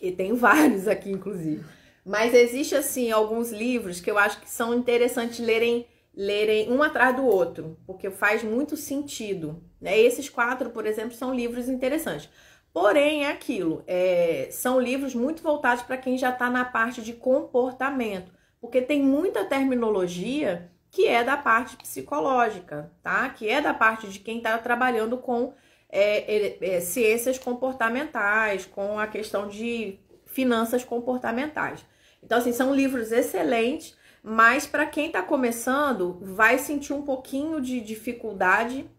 E tenho vários aqui, inclusive. Mas existe, assim, alguns livros que eu acho que são interessantes lerem, lerem um atrás do outro, porque faz muito sentido né? Esses quatro, por exemplo, são livros interessantes. Porém, é aquilo, é, são livros muito voltados para quem já está na parte de comportamento, porque tem muita terminologia que é da parte psicológica, tá? Que é da parte de quem está trabalhando com é, é, ciências comportamentais, com a questão de finanças comportamentais. Então, assim, são livros excelentes, mas para quem está começando, vai sentir um pouquinho de dificuldade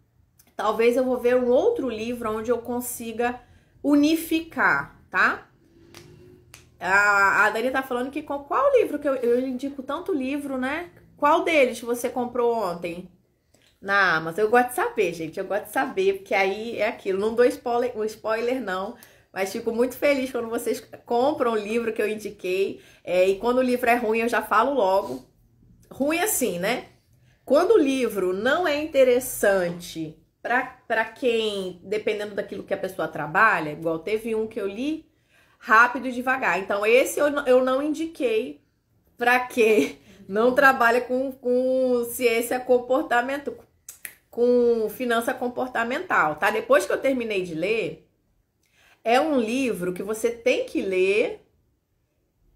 Talvez eu vou ver um outro livro onde eu consiga unificar, tá? A, a Dani tá falando que com qual livro que eu, eu indico tanto livro, né? Qual deles você comprou ontem? na Amazon. Eu gosto de saber, gente. Eu gosto de saber, porque aí é aquilo. Não dou spoiler, um spoiler, não. Mas fico muito feliz quando vocês compram o livro que eu indiquei. É, e quando o livro é ruim, eu já falo logo. Ruim assim, né? Quando o livro não é interessante para quem, dependendo daquilo que a pessoa trabalha, igual teve um que eu li, rápido e devagar. Então, esse eu, eu não indiquei para quem não trabalha com, com ciência comportamento, com finança comportamental, tá? Depois que eu terminei de ler, é um livro que você tem que ler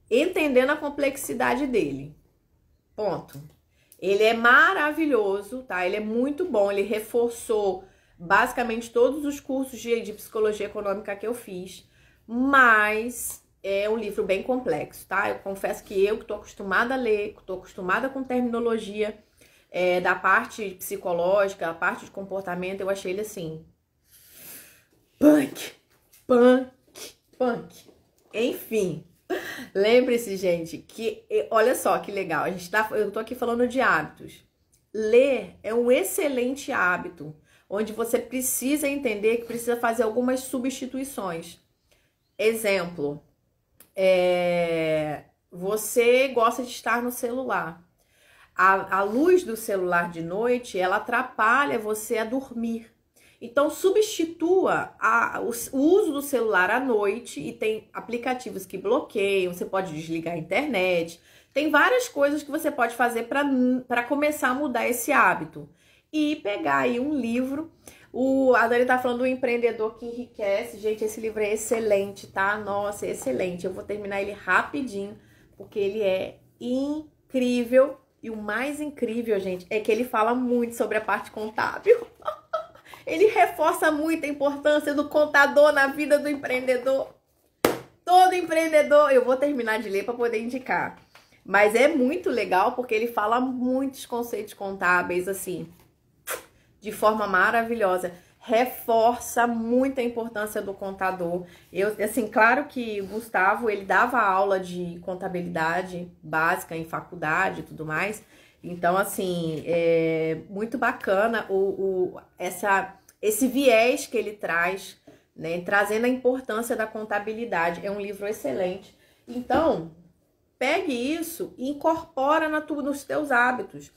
entendendo a complexidade dele. Ponto. Ele é maravilhoso, tá? Ele é muito bom, ele reforçou basicamente todos os cursos de, de psicologia econômica que eu fiz, mas é um livro bem complexo, tá? Eu confesso que eu que estou acostumada a ler, estou acostumada com terminologia é, da parte psicológica, da parte de comportamento, eu achei ele assim. Punk, punk, punk. Enfim, Lembre-se, gente, que olha só que legal. A gente tá, eu tô aqui falando de hábitos. Ler é um excelente hábito, onde você precisa entender que precisa fazer algumas substituições. Exemplo, é, você gosta de estar no celular. A, a luz do celular de noite ela atrapalha você a dormir. Então, substitua a, o, o, uso do celular à noite e tem aplicativos que bloqueiam, você pode desligar a internet. Tem várias coisas que você pode fazer para começar a mudar esse hábito. E pegar aí um livro. O, a Dani tá falando do empreendedor que enriquece. Gente, esse livro é excelente, tá? Nossa, é excelente. Eu vou terminar ele rapidinho, porque ele é incrível. E o mais incrível, gente, é que ele fala muito sobre a parte contábil. ele reforça muito a importância do contador na vida do empreendedor. Todo empreendedor, eu vou terminar de ler para poder indicar. Mas é muito legal porque ele fala muitos conceitos contábeis assim, de forma maravilhosa reforça muito a importância do contador. Eu, assim, claro que o Gustavo, ele dava aula de contabilidade básica em faculdade e tudo mais. Então, assim, é muito bacana o, o, essa esse viés que ele traz, né, trazendo a importância da contabilidade. É um livro excelente. Então, pegue isso e incorpora na tu, nos teus hábitos.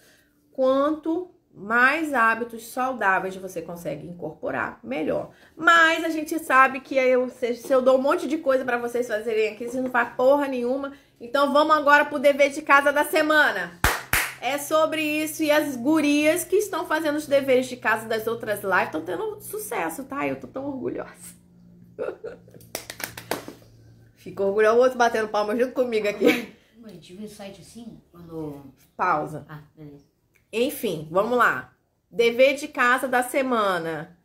Quanto mais hábitos saudáveis você consegue incorporar, melhor. Mas a gente sabe que eu, se, se eu dou um monte de coisa para vocês fazerem aqui, vocês não fazem porra nenhuma. Então vamos agora pro dever de casa da semana é sobre isso. E as gurias que estão fazendo os deveres de casa das outras lives estão tendo sucesso, tá? Eu tô tão orgulhosa. Ficou orgulhoso, o outro batendo palma junto comigo aqui. Mãe, tive um site assim? Quando... Pausa. Ah, beleza. Enfim, vamos lá. Dever de casa da semana.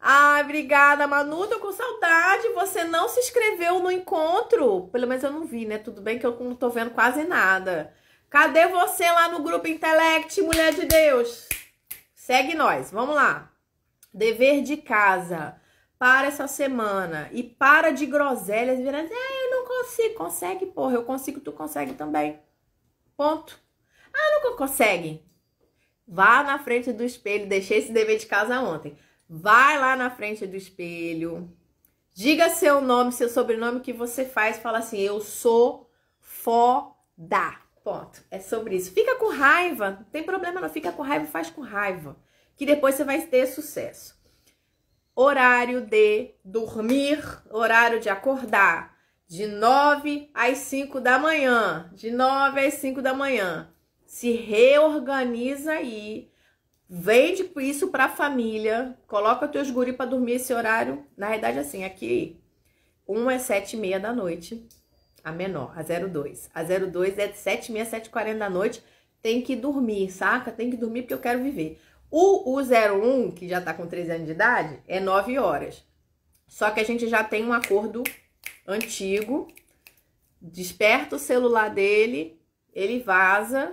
Ai, ah, obrigada, Manu. Tô com saudade. Você não se inscreveu no encontro. Pelo menos eu não vi, né? Tudo bem que eu não tô vendo quase nada. Cadê você lá no grupo Intellect, mulher de Deus? Segue nós, vamos lá. Dever de casa para essa semana e para de groselhas virando, é, eu não consigo, consegue, porra, eu consigo, tu consegue também. Ponto. Ah, nunca consegue. Vá na frente do espelho, deixei esse dever de casa ontem. Vai lá na frente do espelho. Diga seu nome, seu sobrenome que você faz, fala assim: "Eu sou foda". Ponto. É sobre isso. Fica com raiva, não tem problema não. Fica com raiva, faz com raiva. Que depois você vai ter sucesso. Horário de dormir, horário de acordar. De 9 às 5 da manhã. De 9 às 5 da manhã. Se reorganiza aí. Vende isso para a família. Coloca teus guri para dormir esse horário. Na verdade, assim, aqui, um é sete e meia da noite a menor, a 02. A 02 é de 7 h 7h40 da noite, tem que dormir, saca? Tem que dormir porque eu quero viver. O, o 01, que já tá com 13 anos de idade, é 9 horas. Só que a gente já tem um acordo antigo. Desperta o celular dele, ele vaza,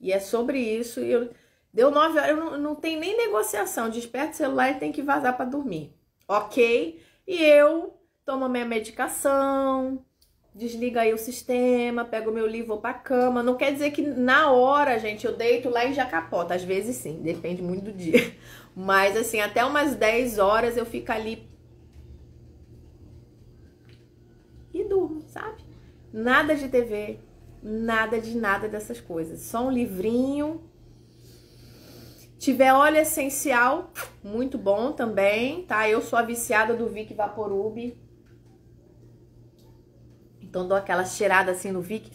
e é sobre isso. E eu, deu 9 horas, eu não, não tem nem negociação. Desperta o celular e tem que vazar para dormir. Ok? E eu tomo minha medicação, desliga aí o sistema, pego meu livro, vou pra cama. Não quer dizer que na hora, gente, eu deito lá e já capota. Às vezes sim, depende muito do dia. Mas assim, até umas 10 horas eu fico ali e durmo, sabe? Nada de TV, nada de nada dessas coisas. Só um livrinho. Tiver óleo essencial, muito bom também, tá? Eu sou a viciada do Vic Vaporub então dou aquela cheirada assim no Vic.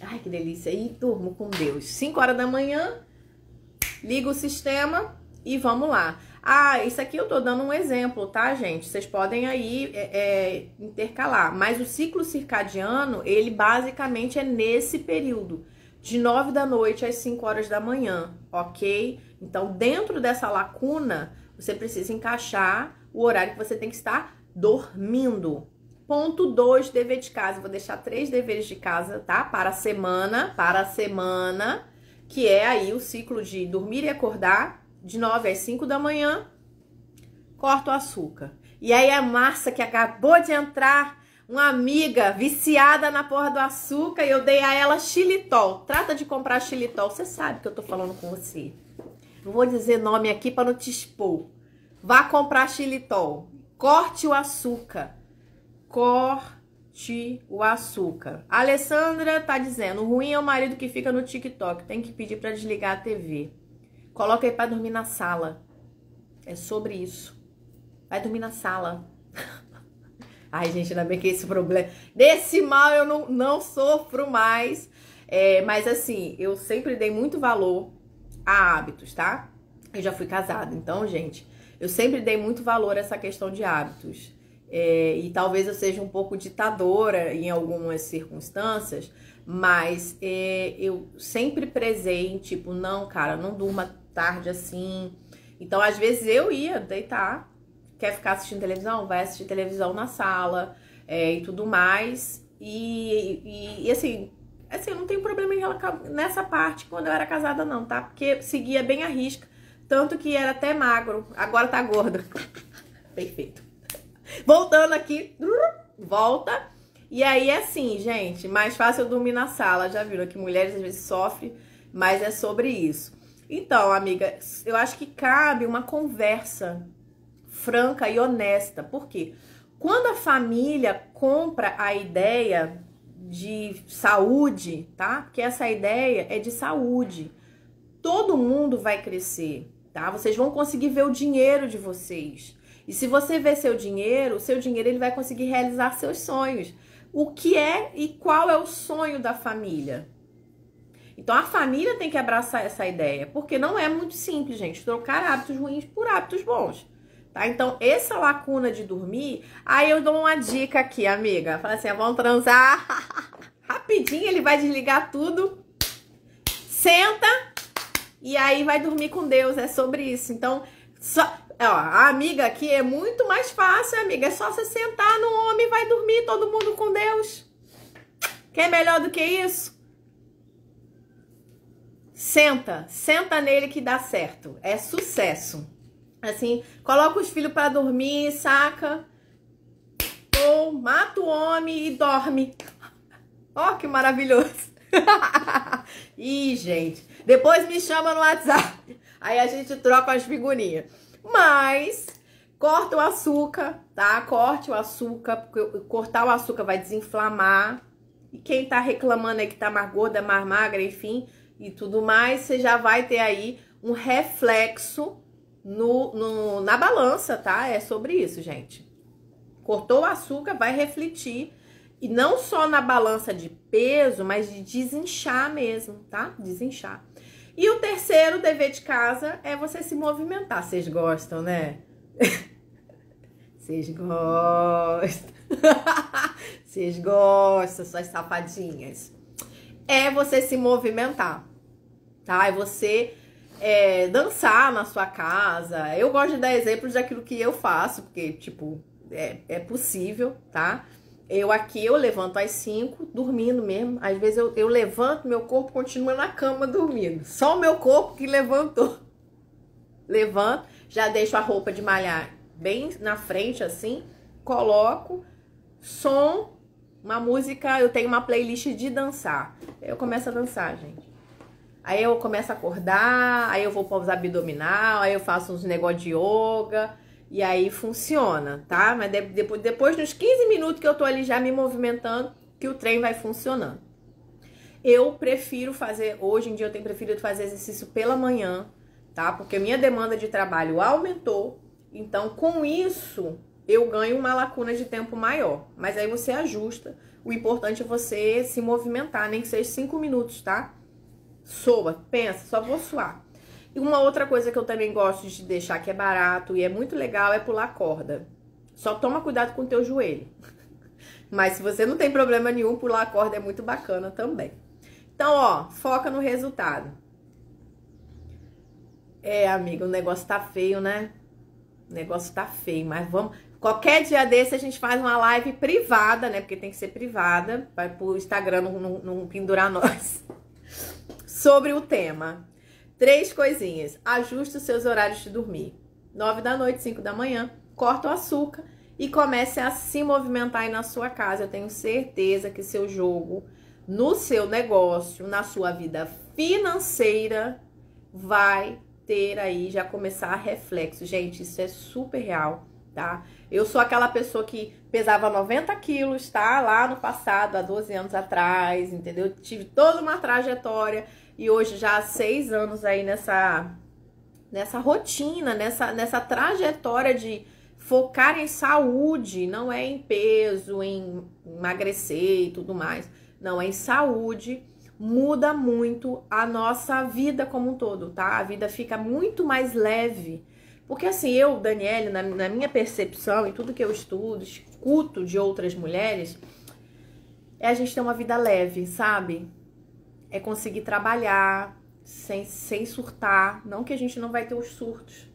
Ai, que delícia. E durmo com Deus. 5 horas da manhã, ligo o sistema e vamos lá. Ah, isso aqui eu tô dando um exemplo, tá, gente? Vocês podem aí é, é, intercalar. Mas o ciclo circadiano, ele basicamente é nesse período. De 9 da noite às 5 horas da manhã, ok? Então, dentro dessa lacuna, você precisa encaixar o horário que você tem que estar dormindo, Ponto 2, dever de casa. Vou deixar três deveres de casa, tá? Para a semana, para a semana, que é aí o ciclo de dormir e acordar de 9 às 5 da manhã. Corta o açúcar. E aí a Márcia que acabou de entrar, uma amiga viciada na porra do açúcar, e eu dei a ela xilitol. Trata de comprar xilitol. Você sabe que eu tô falando com você. Não vou dizer nome aqui para não te expor. Vá comprar xilitol. Corte o açúcar corte o açúcar. A Alessandra tá dizendo: o ruim é o marido que fica no TikTok, tem que pedir para desligar a TV. Coloca aí para dormir na sala. É sobre isso. Vai dormir na sala. Ai, gente, ainda bem que esse problema. Desse mal eu não, não sofro mais. É, mas assim, eu sempre dei muito valor a hábitos, tá? Eu já fui casada, então, gente, eu sempre dei muito valor a essa questão de hábitos. É, e talvez eu seja um pouco ditadora em algumas circunstâncias, mas é, eu sempre prezei, tipo, não, cara, não durma tarde assim. Então, às vezes eu ia deitar, quer ficar assistindo televisão? Vai assistir televisão na sala é, e tudo mais. E, e, e assim, assim, eu não tenho problema nessa parte quando eu era casada, não, tá? Porque seguia bem a risca, tanto que era até magro, agora tá gordo. Perfeito. Voltando aqui, volta. E aí, é assim, gente, mais fácil eu dormir na sala. Já viram que mulheres às vezes sofrem, mas é sobre isso. Então, amiga, eu acho que cabe uma conversa franca e honesta. Por quê? Quando a família compra a ideia de saúde, tá? Porque essa ideia é de saúde. Todo mundo vai crescer, tá? Vocês vão conseguir ver o dinheiro de vocês. E se você vê seu dinheiro, o seu dinheiro ele vai conseguir realizar seus sonhos. O que é e qual é o sonho da família? Então a família tem que abraçar essa ideia, porque não é muito simples, gente, trocar hábitos ruins por hábitos bons. Tá? Então, essa lacuna de dormir, aí eu dou uma dica aqui, amiga. Fala assim: ah, vamos transar. Rapidinho ele vai desligar tudo. Senta e aí vai dormir com Deus. É sobre isso. Então, só, Ó, a amiga aqui é muito mais fácil, amiga. É só você sentar no homem e vai dormir, todo mundo com Deus. Quer melhor do que isso? Senta, senta nele que dá certo. É sucesso. Assim, coloca os filhos para dormir, saca? Ou mata o homem e dorme. Ó, oh, que maravilhoso. Ih, gente. Depois me chama no WhatsApp. Aí a gente troca as figurinhas mas corta o açúcar, tá? Corte o açúcar, porque cortar o açúcar vai desinflamar. E quem tá reclamando aí que tá mais gorda, mais magra, enfim, e tudo mais, você já vai ter aí um reflexo no, no, na balança, tá? É sobre isso, gente. Cortou o açúcar, vai refletir. E não só na balança de peso, mas de desinchar mesmo, tá? Desinchar. E o terceiro dever de casa é você se movimentar. Vocês gostam, né? Vocês gostam. Vocês gostam, suas safadinhas. É você se movimentar, tá? É você é, dançar na sua casa. Eu gosto de dar exemplos daquilo que eu faço, porque, tipo, é, é possível, tá? Eu aqui, eu levanto às 5, dormindo mesmo. Às vezes eu, eu levanto, meu corpo continua na cama dormindo. Só o meu corpo que levantou. Levanto, já deixo a roupa de malhar bem na frente, assim. Coloco som, uma música. Eu tenho uma playlist de dançar. Eu começo a dançar, gente. Aí eu começo a acordar, aí eu vou para os abdominal, aí eu faço uns negócios de yoga. E aí funciona, tá? Mas depois, depois dos 15 minutos que eu tô ali já me movimentando, que o trem vai funcionando. Eu prefiro fazer, hoje em dia eu tenho preferido fazer exercício pela manhã, tá? Porque minha demanda de trabalho aumentou. Então, com isso, eu ganho uma lacuna de tempo maior. Mas aí você ajusta. O importante é você se movimentar, nem que seja 5 minutos, tá? Soa, pensa, só vou suar. E uma outra coisa que eu também gosto de deixar que é barato e é muito legal é pular corda. Só toma cuidado com o teu joelho. Mas se você não tem problema nenhum, pular a corda é muito bacana também. Então, ó, foca no resultado. É, amigo, o negócio tá feio, né? O negócio tá feio, mas vamos. Qualquer dia desse a gente faz uma live privada, né? Porque tem que ser privada, para o Instagram não, não, não pendurar nós. Sobre o tema. Três coisinhas. Ajuste os seus horários de dormir. 9 da noite, 5 da manhã. Corta o açúcar e comece a se movimentar aí na sua casa. Eu tenho certeza que seu jogo, no seu negócio, na sua vida financeira, vai ter aí já começar a reflexo. Gente, isso é super real, tá? Eu sou aquela pessoa que pesava 90 quilos, tá? Lá no passado, há 12 anos atrás, entendeu? Tive toda uma trajetória e hoje já há seis anos aí nessa, nessa rotina, nessa, nessa trajetória de focar em saúde, não é em peso, em emagrecer e tudo mais, não, é em saúde, muda muito a nossa vida como um todo, tá? A vida fica muito mais leve. Porque assim, eu, Daniele, na, na minha percepção e tudo que eu estudo, escuto de outras mulheres, é a gente ter uma vida leve, sabe? é conseguir trabalhar sem, sem surtar. Não que a gente não vai ter os surtos.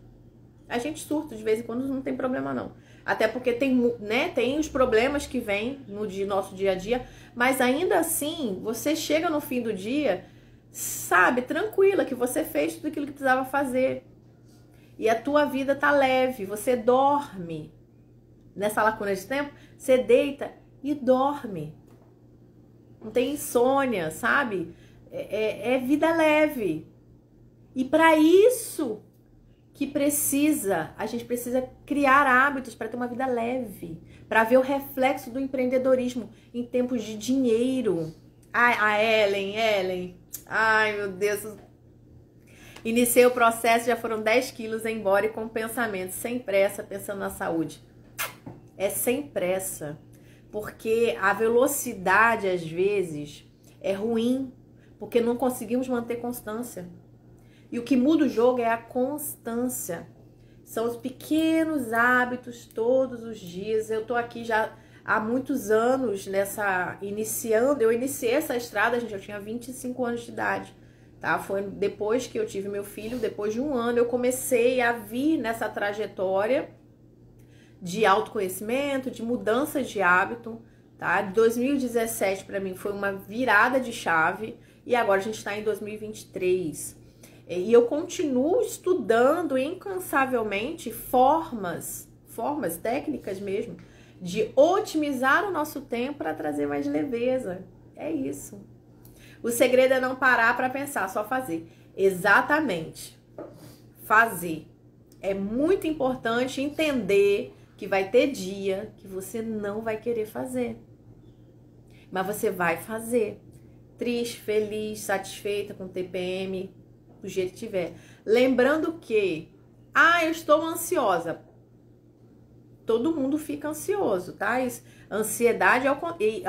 A gente surta de vez em quando, não tem problema não. Até porque tem, né, tem os problemas que vêm no dia, nosso dia a dia, mas ainda assim, você chega no fim do dia, sabe, tranquila, que você fez tudo aquilo que precisava fazer. E a tua vida tá leve, você dorme. Nessa lacuna de tempo, você deita e dorme não tem insônia, sabe? É, é, é vida leve. E para isso que precisa, a gente precisa criar hábitos para ter uma vida leve, para ver o reflexo do empreendedorismo em tempos de dinheiro. Ai, a Ellen, Ellen, ai meu Deus. Iniciei o processo, já foram 10 quilos embora e com pensamento, sem pressa, pensando na saúde. É sem pressa porque a velocidade às vezes é ruim, porque não conseguimos manter constância. E o que muda o jogo é a constância. São os pequenos hábitos todos os dias. Eu tô aqui já há muitos anos nessa iniciando, eu iniciei essa estrada, gente, eu tinha 25 anos de idade, tá? Foi depois que eu tive meu filho, depois de um ano eu comecei a vir nessa trajetória de autoconhecimento, de mudança de hábito, tá? 2017 para mim foi uma virada de chave e agora a gente está em 2023. E eu continuo estudando incansavelmente formas, formas técnicas mesmo, de otimizar o nosso tempo para trazer mais leveza. É isso. O segredo é não parar para pensar, só fazer. Exatamente. Fazer. É muito importante entender que vai ter dia que você não vai querer fazer. Mas você vai fazer. Triste, feliz, satisfeita com o TPM, do jeito que tiver. Lembrando que, ah, eu estou ansiosa. Todo mundo fica ansioso, tá? Isso, ansiedade, ao,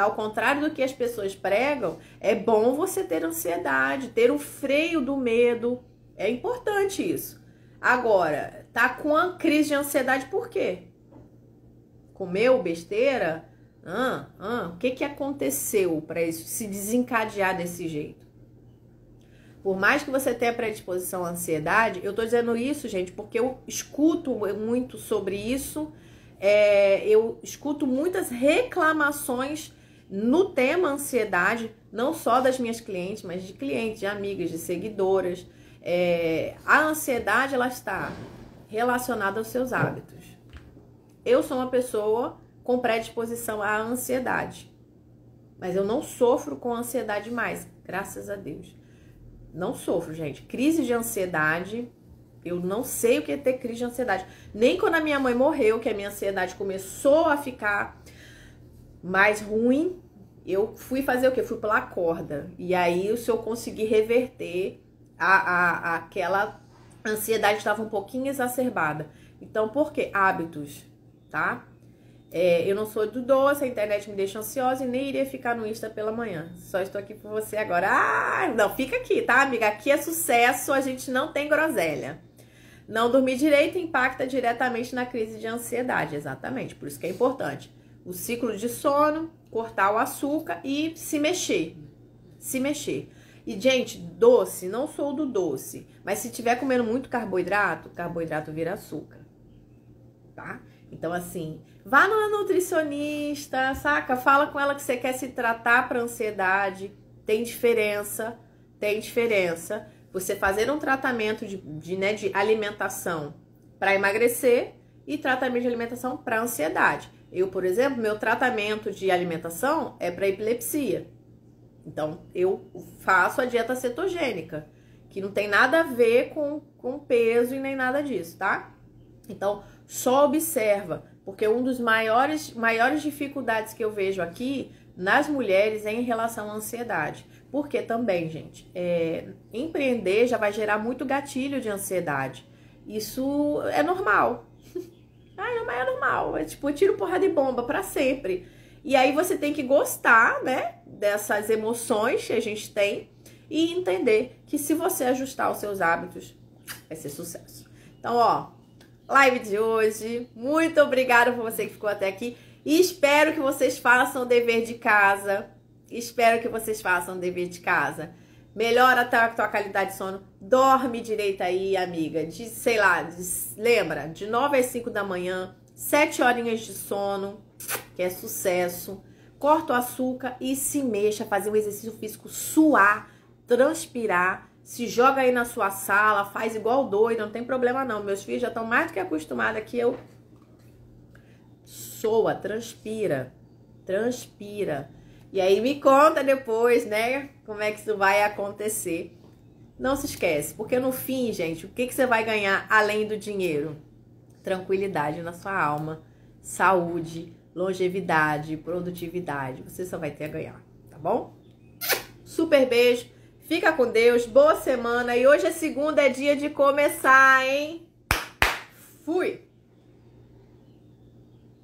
ao contrário do que as pessoas pregam, é bom você ter ansiedade, ter o um freio do medo. É importante isso. Agora, tá com a crise de ansiedade por quê? Comeu besteira? Ah, ah, o que, que aconteceu para isso se desencadear desse jeito? Por mais que você tenha predisposição à ansiedade, eu tô dizendo isso, gente, porque eu escuto muito sobre isso, é, eu escuto muitas reclamações no tema ansiedade, não só das minhas clientes, mas de clientes, de amigas, de seguidoras. É, a ansiedade, ela está relacionada aos seus hábitos eu sou uma pessoa com predisposição à ansiedade. Mas eu não sofro com ansiedade mais, graças a Deus. Não sofro, gente. Crise de ansiedade, eu não sei o que é ter crise de ansiedade. Nem quando a minha mãe morreu, que a minha ansiedade começou a ficar mais ruim, eu fui fazer o quê? Fui pular corda. E aí, se eu conseguir reverter, a, a, a aquela ansiedade estava um pouquinho exacerbada. Então, por quê? Hábitos tá? É, eu não sou do doce, a internet me deixa ansiosa e nem iria ficar no Insta pela manhã. Só estou aqui por você agora. Ah, não, fica aqui, tá, amiga? Aqui é sucesso, a gente não tem groselha. Não dormir direito impacta diretamente na crise de ansiedade, exatamente. Por isso que é importante. O ciclo de sono, cortar o açúcar e se mexer. Se mexer. E, gente, doce, não sou do doce, mas se tiver comendo muito carboidrato, carboidrato vira açúcar, tá? Então, assim, vá numa nutricionista, saca? Fala com ela que você quer se tratar para ansiedade. Tem diferença, tem diferença. Você fazer um tratamento de, de, né, de alimentação para emagrecer e tratamento de alimentação para ansiedade. Eu, por exemplo, meu tratamento de alimentação é para epilepsia. Então, eu faço a dieta cetogênica, que não tem nada a ver com, com peso e nem nada disso, tá? Então, só observa, porque um dos maiores maiores dificuldades que eu vejo aqui nas mulheres é em relação à ansiedade. Porque também, gente, é, empreender já vai gerar muito gatilho de ansiedade. Isso é normal. ah, não, mas é normal. É tipo, tiro porra de bomba para sempre. E aí você tem que gostar, né, dessas emoções que a gente tem e entender que se você ajustar os seus hábitos, vai ser sucesso. Então, ó, live de hoje. Muito obrigada por você que ficou até aqui. E espero que vocês façam o dever de casa. Espero que vocês façam o dever de casa. Melhora a tua, a tua qualidade de sono. Dorme direito aí, amiga. De, sei lá, de, lembra? De 9 às 5 da manhã, 7 horinhas de sono, que é sucesso. Corta o açúcar e se mexa, fazer um exercício físico, suar, transpirar se joga aí na sua sala, faz igual doido, não tem problema não. Meus filhos já estão mais do que acostumados que eu soa, transpira, transpira. E aí me conta depois, né, como é que isso vai acontecer. Não se esquece, porque no fim, gente, o que, que você vai ganhar além do dinheiro? Tranquilidade na sua alma, saúde, longevidade, produtividade. Você só vai ter a ganhar, tá bom? Super beijo. Fica com Deus, boa semana e hoje é segunda, é dia de começar, hein? Fui!